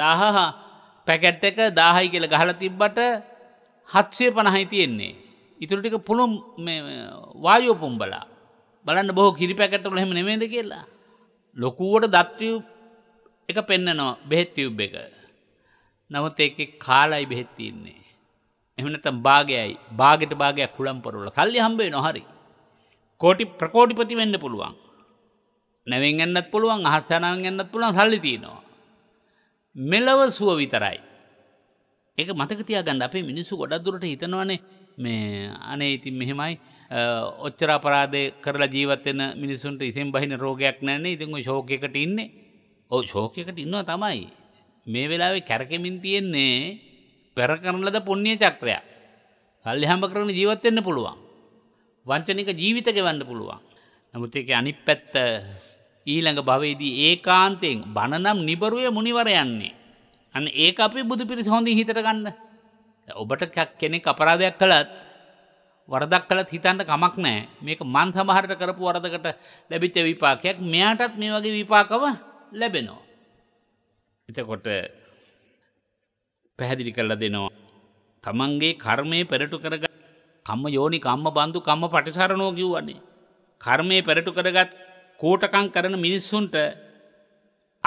දාහා පැකැට් එක දාහයි කියල ගහල තිබ්බට හත්සය පණහයි තියෙන්නේ. ඉතුරටික පුළුම් වායෝපුම්බලා බලන්න බොහෝ කිරි පැකටවල හෙම නෙමේද කියලා. ලොකුවට දත්වව් එක පෙන්න්නනවා බෙහෙත්තිව් එක. නමුත් ඒක කාලයි බෙහෙත්තින්නේ. එමනත භාගයයි භාගට භාගයක් කුළම්පොරුල සල්ලි හම්බේ නොහරි. කෝටි ප්‍රකෝටිපති වෙන්න පුළුවන්. නැවෙන් එන්නත් පුළුවන් අහස්සනාවෙන් එන්නත් පුළුවන් සල්ලි තියෙනවා. මෙලව සුව විතරයි. ඒක මතක තියාගන්න අපේ මිනිස්සු ගොඩක් දුරට හිතනවනේ මේ අනේ ඉතින් මෙහෙමයි ඔච්චර අපරාධය කරලා ජීවත් වෙන මිනිසුන්ට ඉතින් බහින රෝගයක් නැන්නේ ඉතින් ඔය ෂෝක් එකට ඉන්නේ. ඔව් ෂෝක් එකට ඉන්නවා තමයි. මේ වෙලාවේ කැරකෙමින් තියෙන්නේ පෙර කරන ලද පුණ්‍ය චක්‍රයක්. කල්යහඹ කරන ජීවත් වෙන්න පුළුවන්. වංචනික ජීවිත ගෙවන්න පුළුවන්. නමුත් ඒකේ අනිත් පැත්ත ඊළඟ භවයේදී ඒකාන්තයෙන් බණනම් නිබරුවේ මුනිවර යන්නේ. අන්න ඒක අපි බුදු පිරිස හොඳින් හිතට ගන්න. ඔබට කෙනෙක් අපරාධයක් කළත් වරදක් කළත් හිතන්න කමක් නැහැ. මේක මන් සමහරට කරපු වරදකට ලැබිච්ච විපාකයක්. මෙයාටත් මේ වගේ විපාකව ලැබෙනවා. එතකොට පැහැදිලි කරලා දෙනවා. තමන්ගේ කර්මය පෙරටු කරග කම්ම යෝනි කම්ම බන්දු කම්ම පටිසරණෝ කිව්වන්නේ. කර්මය පෙරටු කරගත් කෝටකං කරන මිනිස්සුන්ට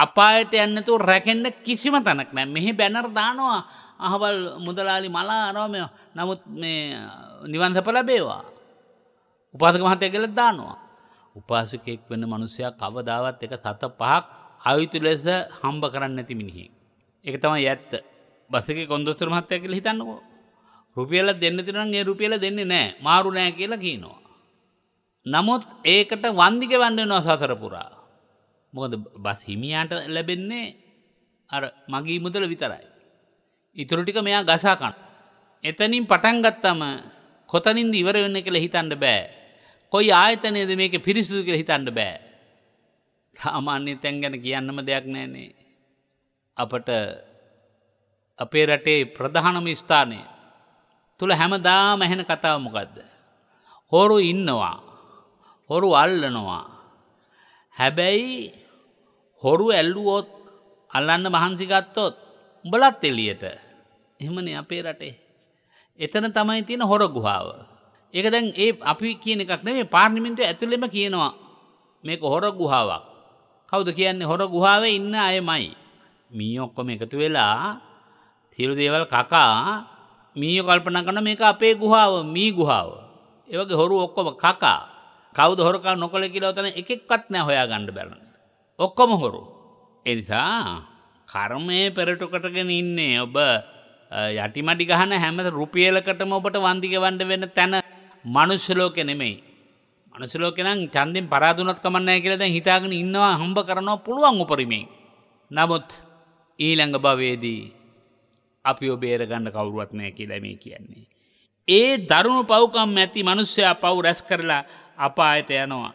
අපායට යන්නතු රැකෙන්න්න කිසිම තැනක් නෑ මෙහි බැනර් දානවා අහවල් මුදලාලි මලා අරෝමය නමුත් මේ නිවන්සප ලැබේවා. උපාසක මහතය කළ දානවා. උපාසකෙක් වන්න මනුස්සයා කවදාවත් එක සත පහක් අයුතු ලෙස හම්බ කරන්න ඇති මිනිහි. එක තමයි ඇත්ත බසක කොන්දොස්තර මහත්තය කියල හිතන්නකෝ රුපියල දෙන්න තිරන්ගේ රුපියල දෙන්න නෑ මාරු නෑ කියලා කියනවා. නමුත් ඒකට වන්දික වන්නෙනවා සසරපුරා. මොකද බස් හිමියාට ලැබෙන්නේ අර මගේ මුදල විතරයි. ඉතුරටික මෙයා ගසාකන්න. එතනින් පටන්ගත්තම කොතනින්ද ඉවර වෙන්න කළ හිතන්න බෑ. කොයි ආයතනයද මේක පිරිසුදු කළ හිතන්න බෑ. සාමාන්‍ය තැන් ගැන කියන්නම දෙයක් නෑනේ. අපට අපේ රටේ ප්‍රධානම ස්ථානය තුළ හැමදා මැහෙන කතාවමොකක්ද. හොරු ඉන්නවා. හොරු අල්ලනවා. හැබැයි හොරු ඇල්ලුවොත් අල්ලන්න මහන්සිගත්තොත් උඹලත් එලියට එහෙමන අපේ රටේ. එතන තමයි තියෙන හොර ගුහාාව. ඒක දැන් ඒ අපි කියන එකක් නේ පාර්ණිමින්ට ඇතුළෙම කියනවා මේක හොර ගුහාාවක්. කවුද කියන්නේ හොර ගුහාාවේ ඉන්න අයමයි. මී ඔක්කොම එකතු වෙලා සියලු දේවල් කකා මීය කල්පන කන මේක අපේ ගුහාාව මී ගුහාාව. ඒවගේ හොරු ඔක්කොම කකා කවුද හොරකා නොකළ කියලා තන එකෙක්වත් නෑ හොයා ගණඩ බැලන. ඔක්කොම හොරු. එනිසා කර්මය පෙරටුකටගෙන ඉන්නේ ඔබ යටිමටි ගහන හැම රුපියලකටම ඔබට වන්දිගවන්ඩ වෙන තැන මනුෂ්‍යලෝක නෙමෙයි මනසලෝකෙනම් චන්දෙන් පරාදුනත් කමන්නෑ කියලද හිතාගෙන ඉන්නවා හම්බ කරනවා පුළුවන් උපරිමේ. නමුත් ඊළඟ භවේදී අපි ඔබේර ගණ්ඩ කවුරුවත් නෑ කියලා මේ කියන්නේ. ඒ දරුණු පව්කම් ඇති මනුස්්‍යයා පව් රැස් කරලා අපායට යනවා.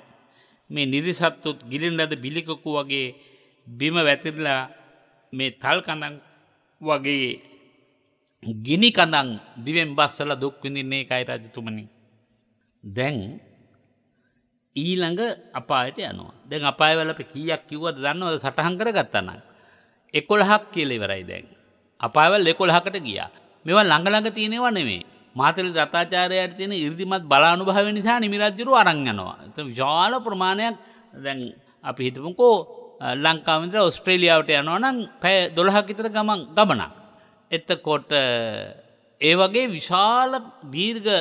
මේ නිරිසත්තුත් ගිලින්ඩද බිලිකකු වගේ බිම වැතිරලා මේ තල් කඳන් වගේ ගිනි කඳන් දිවෙන් බස්සල දුක්විඳින්නේ එකයි රජතුමනි. දැන් ඊළඟ අපායට යනවා දැන් අපායවලප කියක් කිව්වද දන්නවද සටහන් කර ගත්තනම්. එකොළහක් කියලෙවරයි දැන්. අපාවල් එකොළහකට ගියා මෙවා ළඟළඟ තියෙනවා නෙමේ මාතල දතාචාරයට තියෙන ඉර්දිමත් බලානුභාව නිසා නිමිරජ්ජුරු අරංගනවා විශාල ප්‍රමාණයක් දැන් අපි හිතමුකෝ ලංකාවින්ද්‍ර ඔස්ට්‍රේලියාවට යනවා නම් පැය දොළහක් විතර ගමන් ගමනක් එතකොට ඒ වගේ විශාල දීර්ඝ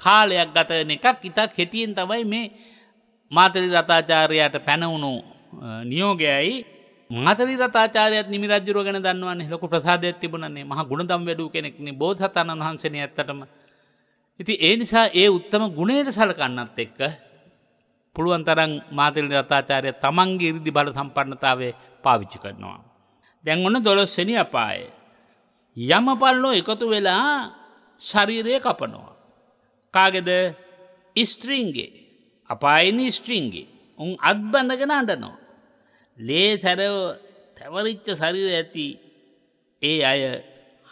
කාලයක් ගතන එකක් ඉතා කෙටියෙන් තමයි මේ මාතරි රතාචාරයට පැනවුණු නියෝගයයි මාතරි රතාචාරයත් නිමිරජුර ගැන දන්නවන්නේ ලොකු ප්‍රසාධයක් තිබුණන්නේ මහ ගුණදම් වැඩූ කෙනෙක්න බෝධතාණන් වහන්සන ඇත්තටම ඉති ඒ නිසා ඒ උත්තම ගුණයට සලකන්නත් එක්ක පුළුවන් තරන් මාතරි රතාචාරය තමන්ගේ ඉරිදි බල සම්පන්නතාවේ පාවිච්චි කරනවා. දැන් ඔන්න දොළොස්සනි අපාය. යමපල්ලෝ එකතු වෙලා ශරීරය කපනවා. කාගෙද ඉස්ට්‍රීන්ගේ අපායන ස්ට්‍රීන්ගේ උන් අත්බඳගෙන අඳනවා. ලේ සැරව තැවරිච්ච සරිර ඇති ඒ අය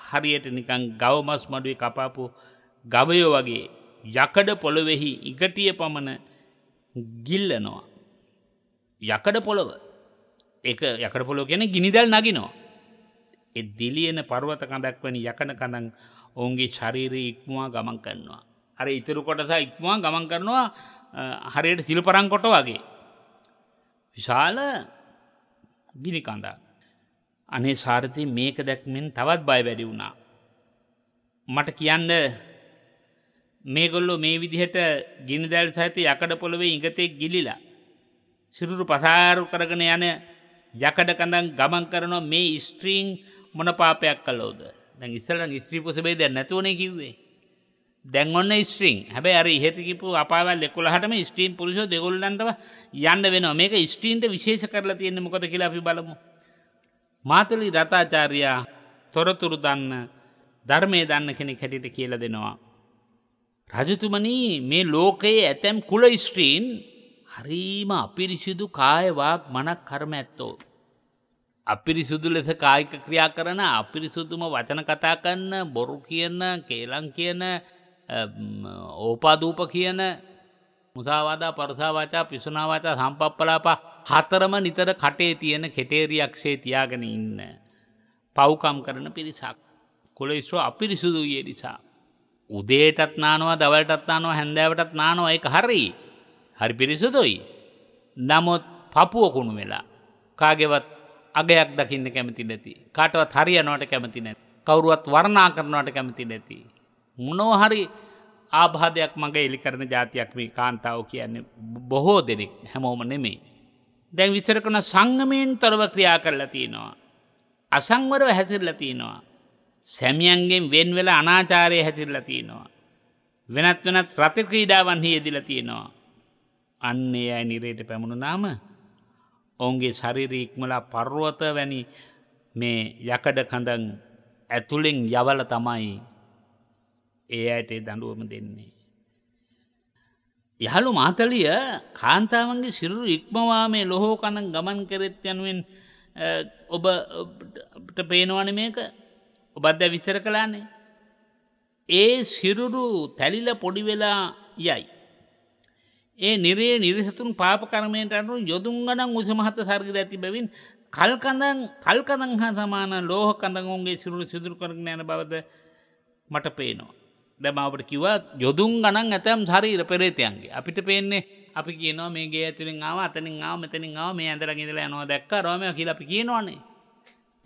හරියට නිකං ගවමස් මඩුවේ කපාපු ගවයෝ වගේ යකඩ පොළොවෙහි ඉගටිය පමණ ගිල්ලනවා. යකඩ පොළොව එක යකඩ පොළොව ගැන ගිනිදල් නගිනවා. එ දිලියන පරුවත කඳක් වනි යකන කඳන් ඔවුන්ගේ ශරීරය ඉක්මවා ගමන් කරනවා. අර ඉතුරු කොටස ඉක්මවා ගමන් කරනවා හරියට සිල්පරං කොට වගේ. විශාල ගිනි කඳා. අනේ සාරථය මේක දැක්මෙන් තවත් බය වැඩි වුණා. මට කියන්න මේගොල්ලො මේ විදිහට ගිනි දැල් සහිත යකඩ පොළොවේ ඉඟතෙක් ගිලිලා. සිරුරු පසාරු කරගෙන යන යකඩ කඳන් ගමන් කරනවා මේ ස්ත්‍රීන් මොන පාපයක් කලෝද දැන් ඉස්සලන් ස්ත්‍රී පුසබේ දැන් නැතුවනේ කිව්වේ දැන් ඔන්න ස්ට්‍රීම් හැබැයි අර ඉහත කිපු අපාවල් 11ටම ස්ට්‍රීම් පුරුෂෝ දෙගොල්ලන්ටම යන්න වෙනවා මේක ස්ට්‍රීම්ට විශේෂ කරලා තියෙන්නේ මොකද කියලා අපි බලමු මාතලි රතාචාර්යා තොරතුරු දන්න ධර්මයේ දන්න කෙනෙක් හැටියට කියලා දෙනවා රජතුමනි මේ ලෝකයේ ඇතැම් කුල ස්ට්‍රීම් හරීම අපිරිසිදු කායවාක් මනක් කර්ම ඇත්තෝ. අපිරිසුදු ලෙස කායික ක්‍රියා කරන අපිරිසුදුම වචන කතා කරන්න බොරු කියන්න කේලං කියන ඕපාදූප කියන මුසාවාදා පරසාවාචා පිසුනාවාචා සම්පප්පලාපා හතරම නිතර කටේ තියෙන කෙටේරියක්ෂේ තියාගෙන ඉන්න. පව්කම් කරන පිරිසක්. කොළ ඉස්ව අපිරිසුදුයේ නිසා. උදේටත් නානවා දවල්ටත් නානවා හැන්දෑවටත් නානවා එක හරි. හරි පිරිසුදුයි. නමුත් පපුුවකුණු වෙලා. කාගෙවත් අගයක් දකින්න කැමති නැති. කාටවත් හරියනවට කැමති නැති. කවරුවත් වරණා කරනවට කැමති නැති. මොනෝහරි ආබාධයක් මගේ එලි කරන ජාතියක් මේ කාන්තාව කියන්නේ බොහෝ දෙනෙක් හැමෝම නෙමේ. දැන් විචර කන සංගමයෙන් තොරව ක්‍රියා කරලා තියෙනවා. අසංවරව හැසිරලා තියෙනවා. සැමියන්ගෙන් වෙන් වෙලා අනාචාරය හැසිරලා තියෙනවා. වෙනත් වෙනත් රත ක්‍රීඩාවන්හි යෙදිලා තියෙනවා. අන්නේ අය නිරයට පැමුණුනාම ඔවුන්ගේ ශරීරී ඉක්මලා පර්වත වැනි මේ යකඩ කඳන් ඇතුළෙන් යවල තමයි ඒ අයට දඬුවම දෙන්නේ. යහළු මාතලිය කාන්තාවන්ගේ සිරුරු ඉක්මවා මේ ලොහෝ කඳන් ගමන් කරෙත් යනුවෙන් ඔබට පේනවන මේක ඔබත් දැ විතර කලානේ. ඒ සිරුරු තැලිල පොඩිවෙලා යයි. ඒ නිරේ නිරිසතුන් පාපකරමයට අනු යොදුන් ගඩන් උසමහත සර්ගර ඇති බැවින් කල්කඳන් කල්කඳන් හා සමාන ලෝහ කඳගුන්ගේ සිරුරු සිදුරු කරගෙන යන බවද මට පේනවා. දැබවට කිව යොදුන් ගණන් ඇතැම් සරීර පෙරේතයන්ගේ අපිට පේන්නේ අපි කියනවා මේගේ ඇතුලින් ආව අතනින් ආව මෙතනින් ආව මේ ඇඳර ඉඳලා යනවා දැක්ක රෝමය කියලා අපි කියනවනේ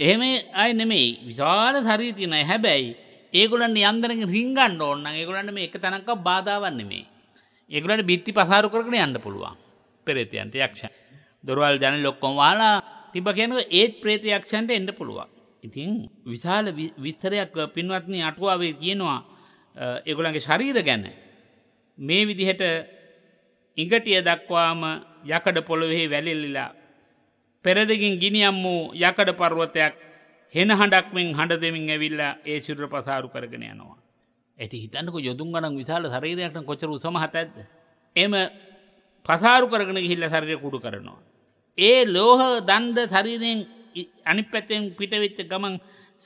එහෙම අය නෙමෙයි විශාල සරීර තියෙනයි හැබැයි ඒගොල්ලන්ට යන්දරෙන් රින්ගන්න ඕන නම් ඒගොල්ලන්ට මේ එක තැනක්ව බාධාවක් නෙමෙයි ඒගොල්ලන්ට බිත්ති පසාරු කරගෙන යන්න පුළුවන් පෙරේතයන්ට යක්ෂයන් දොරවල් ජනල් ඔක්කොම වහලා තිබ කියනක ඒත් ප්‍රේත යක්ෂයන්ට එන්න පුළුවන් ඉතින් විශාල විස්තරයක් පින්වත්නි අටුවාවේ කියනවා එගොලන්ගේ ශරීර ගැන මේ විදිහට ඉඟටිය දක්වාම යකඩ පොළොවෙහි වැලිල්ලිලා පෙරදකින් ගිනියම් වූ යකඩ පර්වතයක් හෙන හඬක්මෙන් හඬ දෙමින් ඇවිල්ලා ඒ සිුර පසාරු කරගෙන යනවා. ඇති හිතන්නක යොදුන් ගනන් විශාල ශරීරයක්ට කොචරු සමහත ඇද. එම පසාරු කරගෙන හිල්ල සරය කුඩු කරනවා. ඒ ලෝහ දන්ඩ ශරීරයෙන් අනි පැතෙන් පිටවෙච්ච ගමන්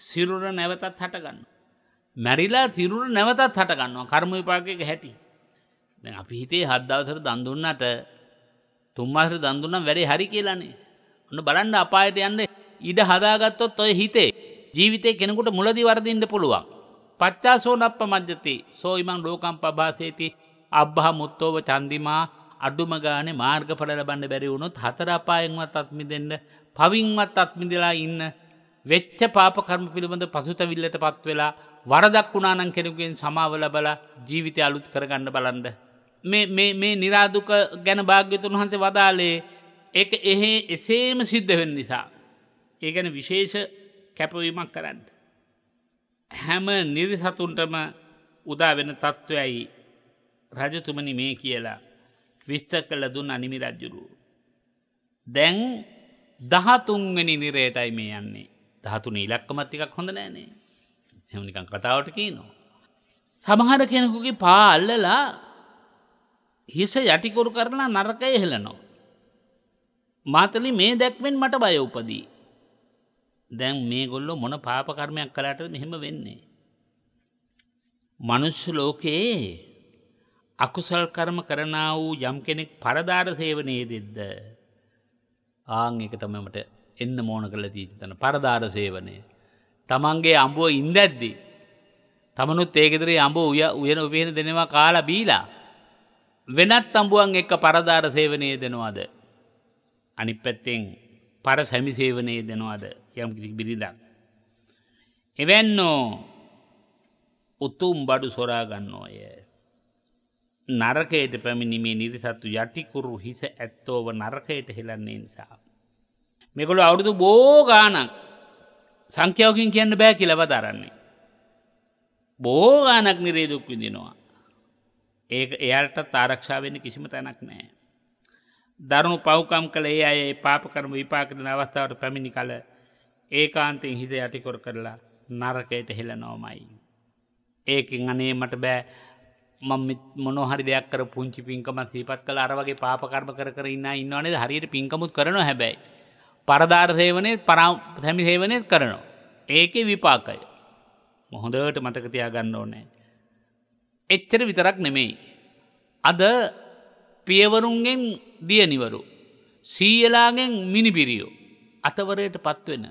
සිරුර නැවතත් හටගන්න. මැරිලා සිරුණ නැවතත් හටගන්නවා කර්ම විපාකයක හැටි. දැන් අපි හිතේ හත් දවසට දන් දුන්නට තුන් මාසෙට දන් දුන්නම් වැඩේ හරි කියලානේ. ඔන්න බලන්න අපායට යන්න ඉඩ හදාගත්තොත් ඔය හිතේ ජීවිතේ කෙනෙකුට මුලදී වර්ධින්න පුළුවන්. පච්චාසෝනප්ප මජ්ජති සෝ ඉමං ලෝකම් පභාසේති අබ්බහ මුත්තෝව චන්දිමා අඩුම ගානේ මාර්ගඵල ලබන්න බැරි වුණොත් හතර අපායෙන්වත් අත්මිදෙන්න පවින්වත් අත්මිදලා ඉන්න වෙච්ච පාප කර්ම පිළිබඳ පසුතැවිල්ලටපත් වෙලා වරදක් වුණානන් කෙනෙකුෙන් සමාව ලබල ජීවිතය අලුත් කරගන්න බලන්ද. මේ නිරාදුක ගැන භාග්‍යතුන් වහන්සේ වදාලේ ඒ එහෙ එසේම සිද්ධවෙන් නිසා. ඒ ගැන විශේෂ කැපවීමක් කරන්න. හැම නිරිසතුන්ටම උදා වෙන තත්ත්වයයි රජතුමනි මේ කියලා විස්තර කළ දුන් අනිමි රජ්ජුරු. දැන් දහතුන්වැනි නිරේටයි මේ යන්නේ දහතුන ඉලක්කමත්තිකක් හොඳ නෑනේ. හෙමනිකන් කතාවට කියනවා. සමහර කෙනෙකුගේ පාල්ලලා හිස යටිකුරු කරලා නරකය හෙලනෝ. මාතලි මේ දැක්මෙන් මට බය උපදී. දැන් මේ ගොල්ලො මොන පාපකර්මයක් කලාට මෙහෙම වෙන්නේ. මනුෂ්‍ය ලෝකයේ අකුසල් කර්ම කරනා වූ යම් කෙනෙක් පරදාර සේවනයේ දෙද්ද ආං එක තමමට එන්න මෝන කළ දීචි තන පරදාර සේවනය තමන්ගේ අම්බුව ඉන්දැද්දි. තමනුත් ඒකෙදරේ අඹෝ උය උයන උපේන දෙනවා කාලා බීලා. වෙනත් අම්බුවන් එක්ක පරදාර සේවනය දෙනවාද. අනි පැත්තෙන් පර සැමිසේවනය දෙනවාද යම් කිසි බිරිඳක්. එවැන්නෝ උතුම් බඩු සොරාගන්නෝය. නරකයට පැමිණීමේ නිරිසත්තු යටිකුරු හිස ඇත්තෝව නරකයට හෙලන්නේ නිසා. මෙකොළු අවුරුදු බෝගානක් සංඛ්‍යාවකින් කියන්න බෑ කියලව දරන්නේ. බෝගානක් නිරේදුක් විඳිනවා. ඒ එයාටත් ආරක්ෂාවෙන්න කිසිම තැනක් නෑ. දරුණු පෞකම් කළ ඒ අය පාප කරම විපාකරන අවස්ථාවට පැමිණි කල ඒ කාන්තෙන් හිද යටිකොර කරලා නරකයට හෙල නෝමයි. ඒකින් අනේ මට බෑ මම මොනොහරි දෙයක් කර පුංචි පින්කම සීපත් කළ අරවගේ පාපකර්ම කර ඉන්න ඉන්නවනේ හරියට පින්කමුත් කරන හැබැයි. පරදාර සේවනය පැමි සේවනයත් කරනවා. ඒක විපාකය. මොහොදට මතකතියා ගන්න ඕනෑ. එච්චර විතරක් නෙමෙයි. අද පියවරුන්ගෙන් දියනිවරු. සීයලාගෙන් මිනිපිරියෝ. අතවරයට පත්වෙන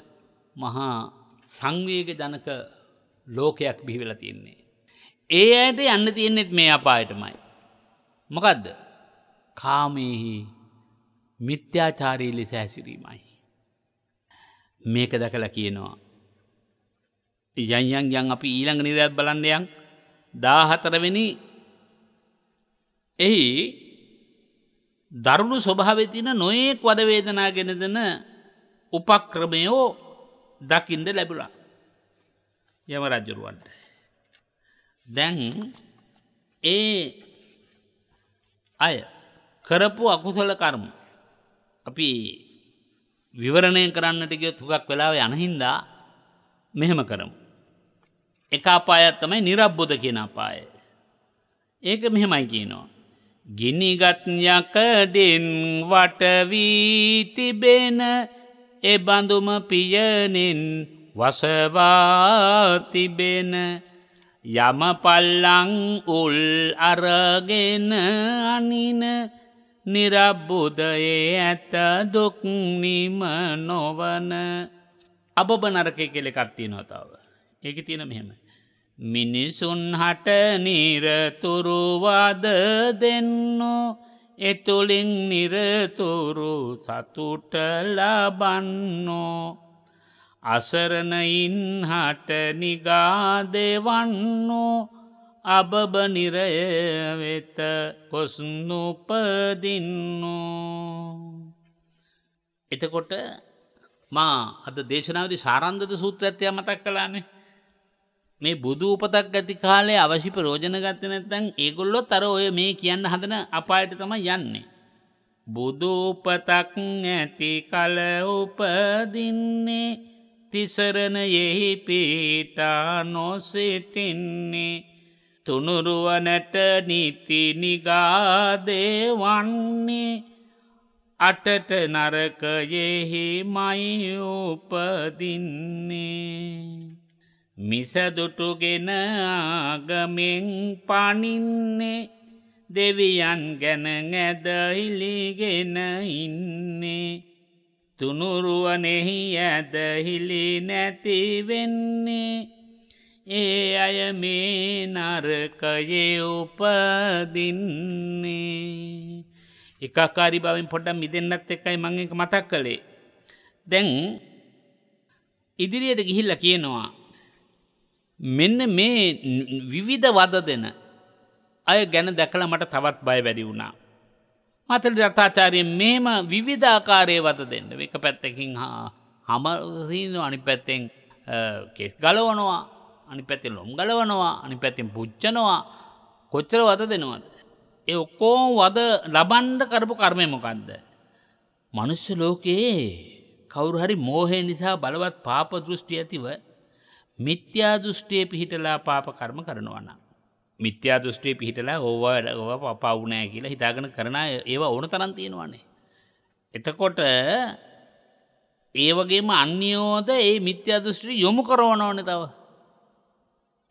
මහා සංවේග ජනක ලෝකයක් බිහිවෙල තියන්නේ. ඒ අයට යන්න තියෙන්නෙත් මේ අපායටමයි. මොකදද කාමයෙහි මිත්‍යාචාරී ලෙස හැසිරීමයි. මේක දැකලා කියනවා. යන්යන් යන් අපි ඊළඟ නිදයත් බලන්නයන් දාහතරවෙනි එහි දරුණු ස්වභාවතින නොයෙක් වදවේදනා ගෙනදන උපක්‍රමයෝ දකිින්ද ලැබුලා යම රජුරුවන්ට. දැන් ඒ අය කරපු අකුසල කර්ම අපි විවරණය කරන්නට ගියොත් හුඟක් වෙලාව යනහින්දා මෙහෙම කරමු. එක අපායක් තමයි නිරබ්බුද කියන අපාය. ඒක මෙහෙමයි කියනවා. ගිනිගත් යකඩින් වට වී තිබෙන ඒ බඳුම පියනින් වසවා තිබෙන යමපල්ලං උල් අරගෙන අනින නිරබ්බුදයේ ඇත දුක්නිම නොවන අබබ නරකය කෙලෙ කත්තියනවා තාව. ඒක තියෙන මෙහෙම. මිනිසුන් හට නිරතුරුවාද දෙන්නු එතුළින් නිරතුරු සතුට ලබන්නෝ. අසරණයින් හට නිගාදෙවන්නෝ අබබනිරය වෙත කොස්නුපදින්නු එතකොට මා අද දේශනාවද සාරන්ධද සූත්‍රඇත්වය මතක් කලානේ මේ බුදු උපතක් ඇති කාලේ අවශි ප්‍රෝජන ගත්ත නැත්තැන් ඒගොල්ලො තර ඔය මේ කියන්න හදන අපායට තම යන්නේ. බුදුඋපතක් ඇති කල උපදින්නේ තිසරණ යෙහි පීටා නොසිටින්නේ තුනුරුවනැට නිතිනිගාදේ වන්නේ අටට නරකයෙහි මයිඋපදින්නේ මිසදුටුගෙන ආගමෙන් පනින්නේ දෙවියන් ගැන ඇදහිලිගෙන ඉන්නේ තුනුරුවනෙහි ඇදහිලි නැතිවෙන්නේ ඒ අය මේ නරකයේ උපදින්නේ. එකකාරි බවින් පොඩ්ඩම් මිදන්නත් එකයි මං එක මතක් කළේ. දැන් ඉදිරියට ගිහිල්ල කියනවා. මෙන්න මේ විවිධ වද දෙන අය ගැන දැකළ මට තවත් බය වැඩි වුණා. මතට රතාචාරයෙන් මේම විවිධාකාරය වත දෙන්න එක පැත්තකින් හා හමසිීන අනි පැත්තෙන් කෙස් ගලවනවා අනි පැතින් ලොම්ගලවනවා අනි පැතින් පුච්චනවා කොච්චර වද දෙනවද. ඒ ඔක්කෝ වද ලබන්ඩ කරපු කර්මය මොකක්ද. මනුෂ්‍ය ලෝකයේ කවුරු හරි මෝහය නිසා බලවත් පාප දෘෂ්ටි ඇතිව මිත්‍යා දෘෂ්ටියේ පිහිටලා පාප කර්ම කරනවන. මිත්‍යා දෘෂ්ටියේ පිහිටලා ඕවා වැඩ පවුනෑ කියලා හිතාගෙන කරන ඒවා ඕන තරන් තියෙනවානේ. එතකොට ඒ වගේම අන්‍යෝද ඒ මිත්‍යා දෘෂ්ටි යොමු කරවන ඕනේ තව.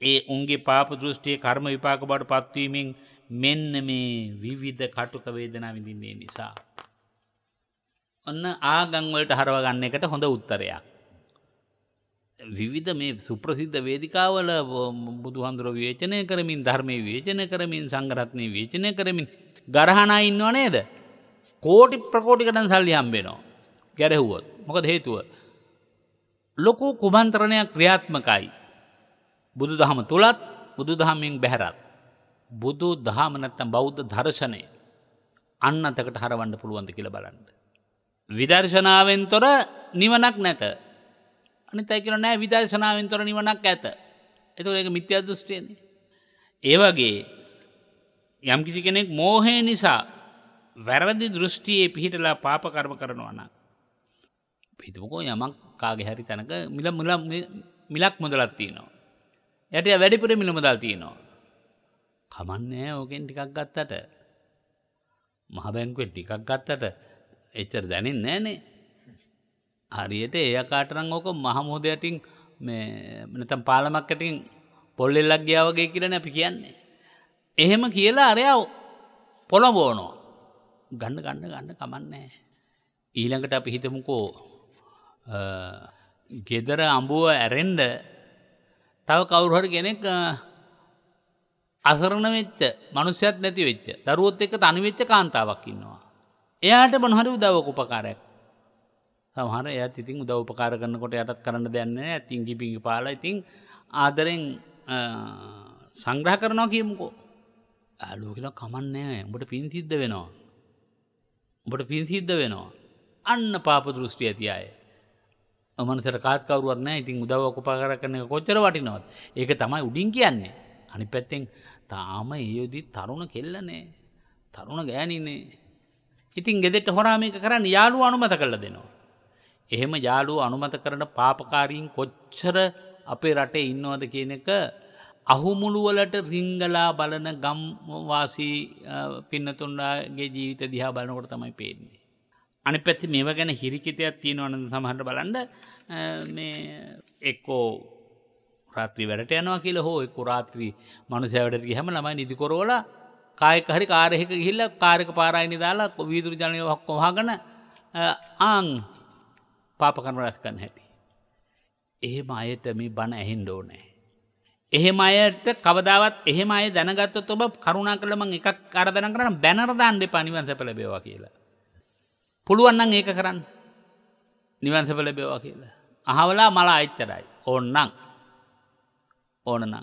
ඒ උන්ගේ පාප දෘෂ්ටිය කර්ම විපාක බවට පත්වීමෙන් මෙන්න මේ විවිධ කටුක වේදනා විඳින්නේ නිසා. ඔන්න ආගංවලට හරවගන්න එකට හොඳ උත්තරයක්. විවිධ මේ සුප්‍රසිද්ධ වේදිකාවල බුදුහන්දුර වේචනය කරමින් ධර්මය වේචනය කරමින් සංගරත්නය වේචනය කරමින් ගරහනා ඉන්නවා නේද. කෝටි ප්‍රකෝටිකටන් සල්ලි හම්බෙනෝ. ගැරහුවොත් මොකද හේතුව. ලොකු කුබන්තරණයක් ක්‍රියාත්මකයි. බුදු දහම තුළත් බුදු දහමින් බැහැරත්. බුදු දහම නැත්තම් බෞද්ධ දර්ශනය අන්න අතකට හරවන්න පුළුවන්ද කියල බලන්න. විදර්ශනාවෙන් තොර නිවනක් නැත. අනිතයි කියල නෑ විදර්ශනාවෙන් තොර නිවනක් ඇත. එතු ඒක මිත්‍යා දෘෂ්ටියන්නේ. ඒවගේ යම්කිසි කෙනෙක් මෝහය නිසා වැරදි දෘෂ්ටියේ පිහිටලා පාපකර්ම කරනවන. පිහිතමකෝ යමක් කාගේ හැරි තැනක මිල මිලක් මුදලත්තිී නවා. යට වැඩිපුර මිලමුදල් තියනවා. කමන්නෑ ඕකෙන් ටිකක් ගත්තට. මහබැංකුවෙන් ටිකක් ගත්තට එච්චර දැනෙන් නෑනේ. හරියට ඒකාටරං ඕක මහමුහදයටින් නතම් පාලමක්කටින් පොල්ලෙල්ලක් ගියාවගේ කියරන අපි කියන්නේ. එහෙම කියලා අරයාව පොළබෝනෝ ගන්න ගන්න ගන්න කමන්නේ. ඊළඟට අපි හිතමුකෝ ගෙදර අඹුව ඇරෙන්ඩ තව කවුරුහර කෙනෙක් අසරණ වෙච්ච මනුස්්‍යත් නැති වෙච්ච දරුවොත් එක්ක තනිවෙච්ච කාන්තාවක් ඉන්නවා. එයාට මොහරි උදවකුපකාරයක් සමහර එයත් ඉතින් උදව්පකාර කරනකොට යටත් කරන්න දෙන්න ඇතින් ගිපිඟි පාල ඉතින් ආදරෙන් සංග්‍රහ කරනවා කියමුකෝ ඇලෝ කියලා කමන්නෑ උඹට පින් සිද්ධ වෙනවා. උඹට පින් සිද්ධ වෙනවා. අන්න පාප දෘෂ්ටි ඇති අය. මන සරකාත් කවරුවත් නෑ ඉතින් උදව කොපාකර කරන එක කොච්චර වටිනවත් ඒක තමයි උඩින් කියන්නේ අනි පැත්තෙන් තාම ඒයෝදී තරුණ කෙල්ලනේ තරුණ ගෑනිනේ ඉතින් ගෙදෙට හොරාමික කරන්න යාලු අනුමත කරල දෙනවා. එහෙම යාලු අනුමත කරන පාපකාරීන් කොච්චර අපේ රටේ ඉන්නවද කියන එක අහුමුළුවලට රිංගලා බලන ගම්වාසී පින්නතුන්ඩාගේ ජීවිත දිහා බලනකොට තමයි පේන්නේ. අනි පැත්ති මේව ගැන හිරිකිතයක් තියෙනවන සමහට බලන්ඩ එක්කෝ රාත්‍රී වැඩට යනවා කියල හෝ එක්කු රාත්‍රී මනුස වැඩට හැම ළමයි නිදිකොරෝල කායක හරි කාරයක ගිහිල්ල කාරක පාරායිනි දාලා වීදුර ජනය හක්කොහගන ආං පාපකනු රැස්කන්න හැටි. එහෙම අයට මේ බණ ඇහින් ඩෝනෑ. එහෙම අයට කවදාවත් එහෙම අය දැනගත්තොත් ඔබ කරුණා කළම එකක් අරදන කරන බැනරදාන්ඩ පනිවන්සැප ලැබේවා කියලා. පුළුවන්නන් ඒක කරන්න නිවන්සැප ලැබේවා කියලා. අහවලා මලා අච්චරයි ඕන්නං ඕනනං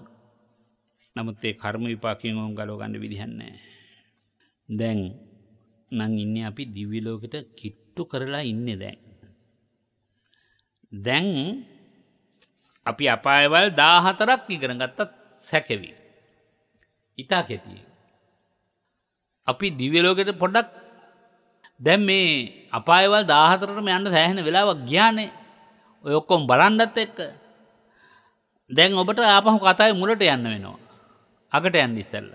නමුත් ඒ කර්ම විපාකින් ඔවුන් ගලෝ ගන්න විදිහන්නේ දැන් නං ඉන්න අපි දිවිලෝකට කිට්ටු කරලා ඉන්න දැන් දැන් අපි අපායවල් දාහතරක් ඉගෙන ගත්තත් සැකවී ඉතා කෙතිය අපි දිවලෝකෙට පොඩක් දැම් මේ අපායවල් දාහතරටම යන්න සෑහෙන වෙලාවක් ග්‍යානේ ඔයොක්කොම් බලන්ඩත් එක්ක දැන් ඔබට ආපහු කතායි මුලට යන්න වෙනවා. අකට යන්න ඉසැල්ල.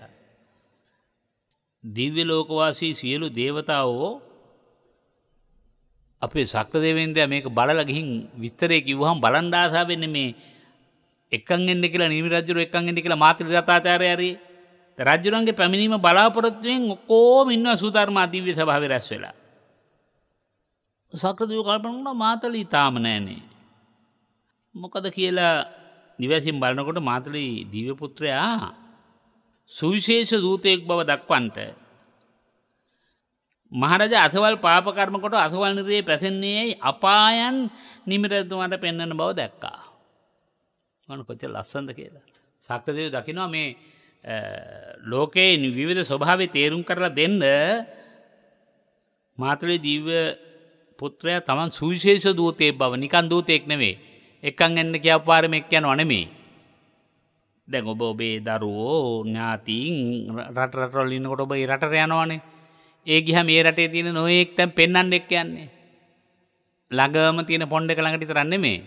දිව්‍ය ලෝකවාසී සියලු දේවතාවෝ අපේ සක්ත දෙවෙන්දය මේක බලල ගිහින් විස්තරය කිව්හම් බලන්ඩාසාාවන්න මේ එකන් එන්න කියලා නිමි රජුර එකන් එන්න කියලා මාතෘ රතාචාරයරි රජුරන්ගේ පැමිණීම බලාපොරොත්තුවෙන් ඔක්කෝම ඉන්න සූධර්ම අධීව්‍ය සභාව රැස් වෙලා. සක්‍රදය කල්පන වුණ මාතලී තාම නෑනේ මොකද කියලා නිවැසින් බලනකොට මාතලි දිවපුත්‍රයා සුවිශේෂ දූතයෙක් බව දක්වන්ට. මහරජ අසවල් පාපකර්මකොට අසවල් නිරයේ පැසෙන්නේයි අපායන් නිමිරැතුමට පෙන්න්නන බව දැක්කා. මනු කොච්ච ලස්සඳ කියලා. සක්කදය දකිනවා මේ ලෝකයේ විවිධ ස්වභාවේ තේරුම් කරලා දෙන්න මාතලේ දීව පුත්‍රය තමන් සුවිශේෂ දූතය බව නිකන් දූතයෙක් නෙවේ එකන් එන්න කියපාරම එක් යන අනෙමේ. දැන් ඔබ ඔබේ දරුවෝ ඥාතිීන් රට රටොල්ලින්නකොට ඔබ රට යනවානේ ඒ ගිහ මේ රටේ තියෙන නොයෙක් තැන් පෙන්න්න එක් යන්නේ. ළඟම තියෙන පොන්්ඩ කළඟටි තරන්නේ මේ.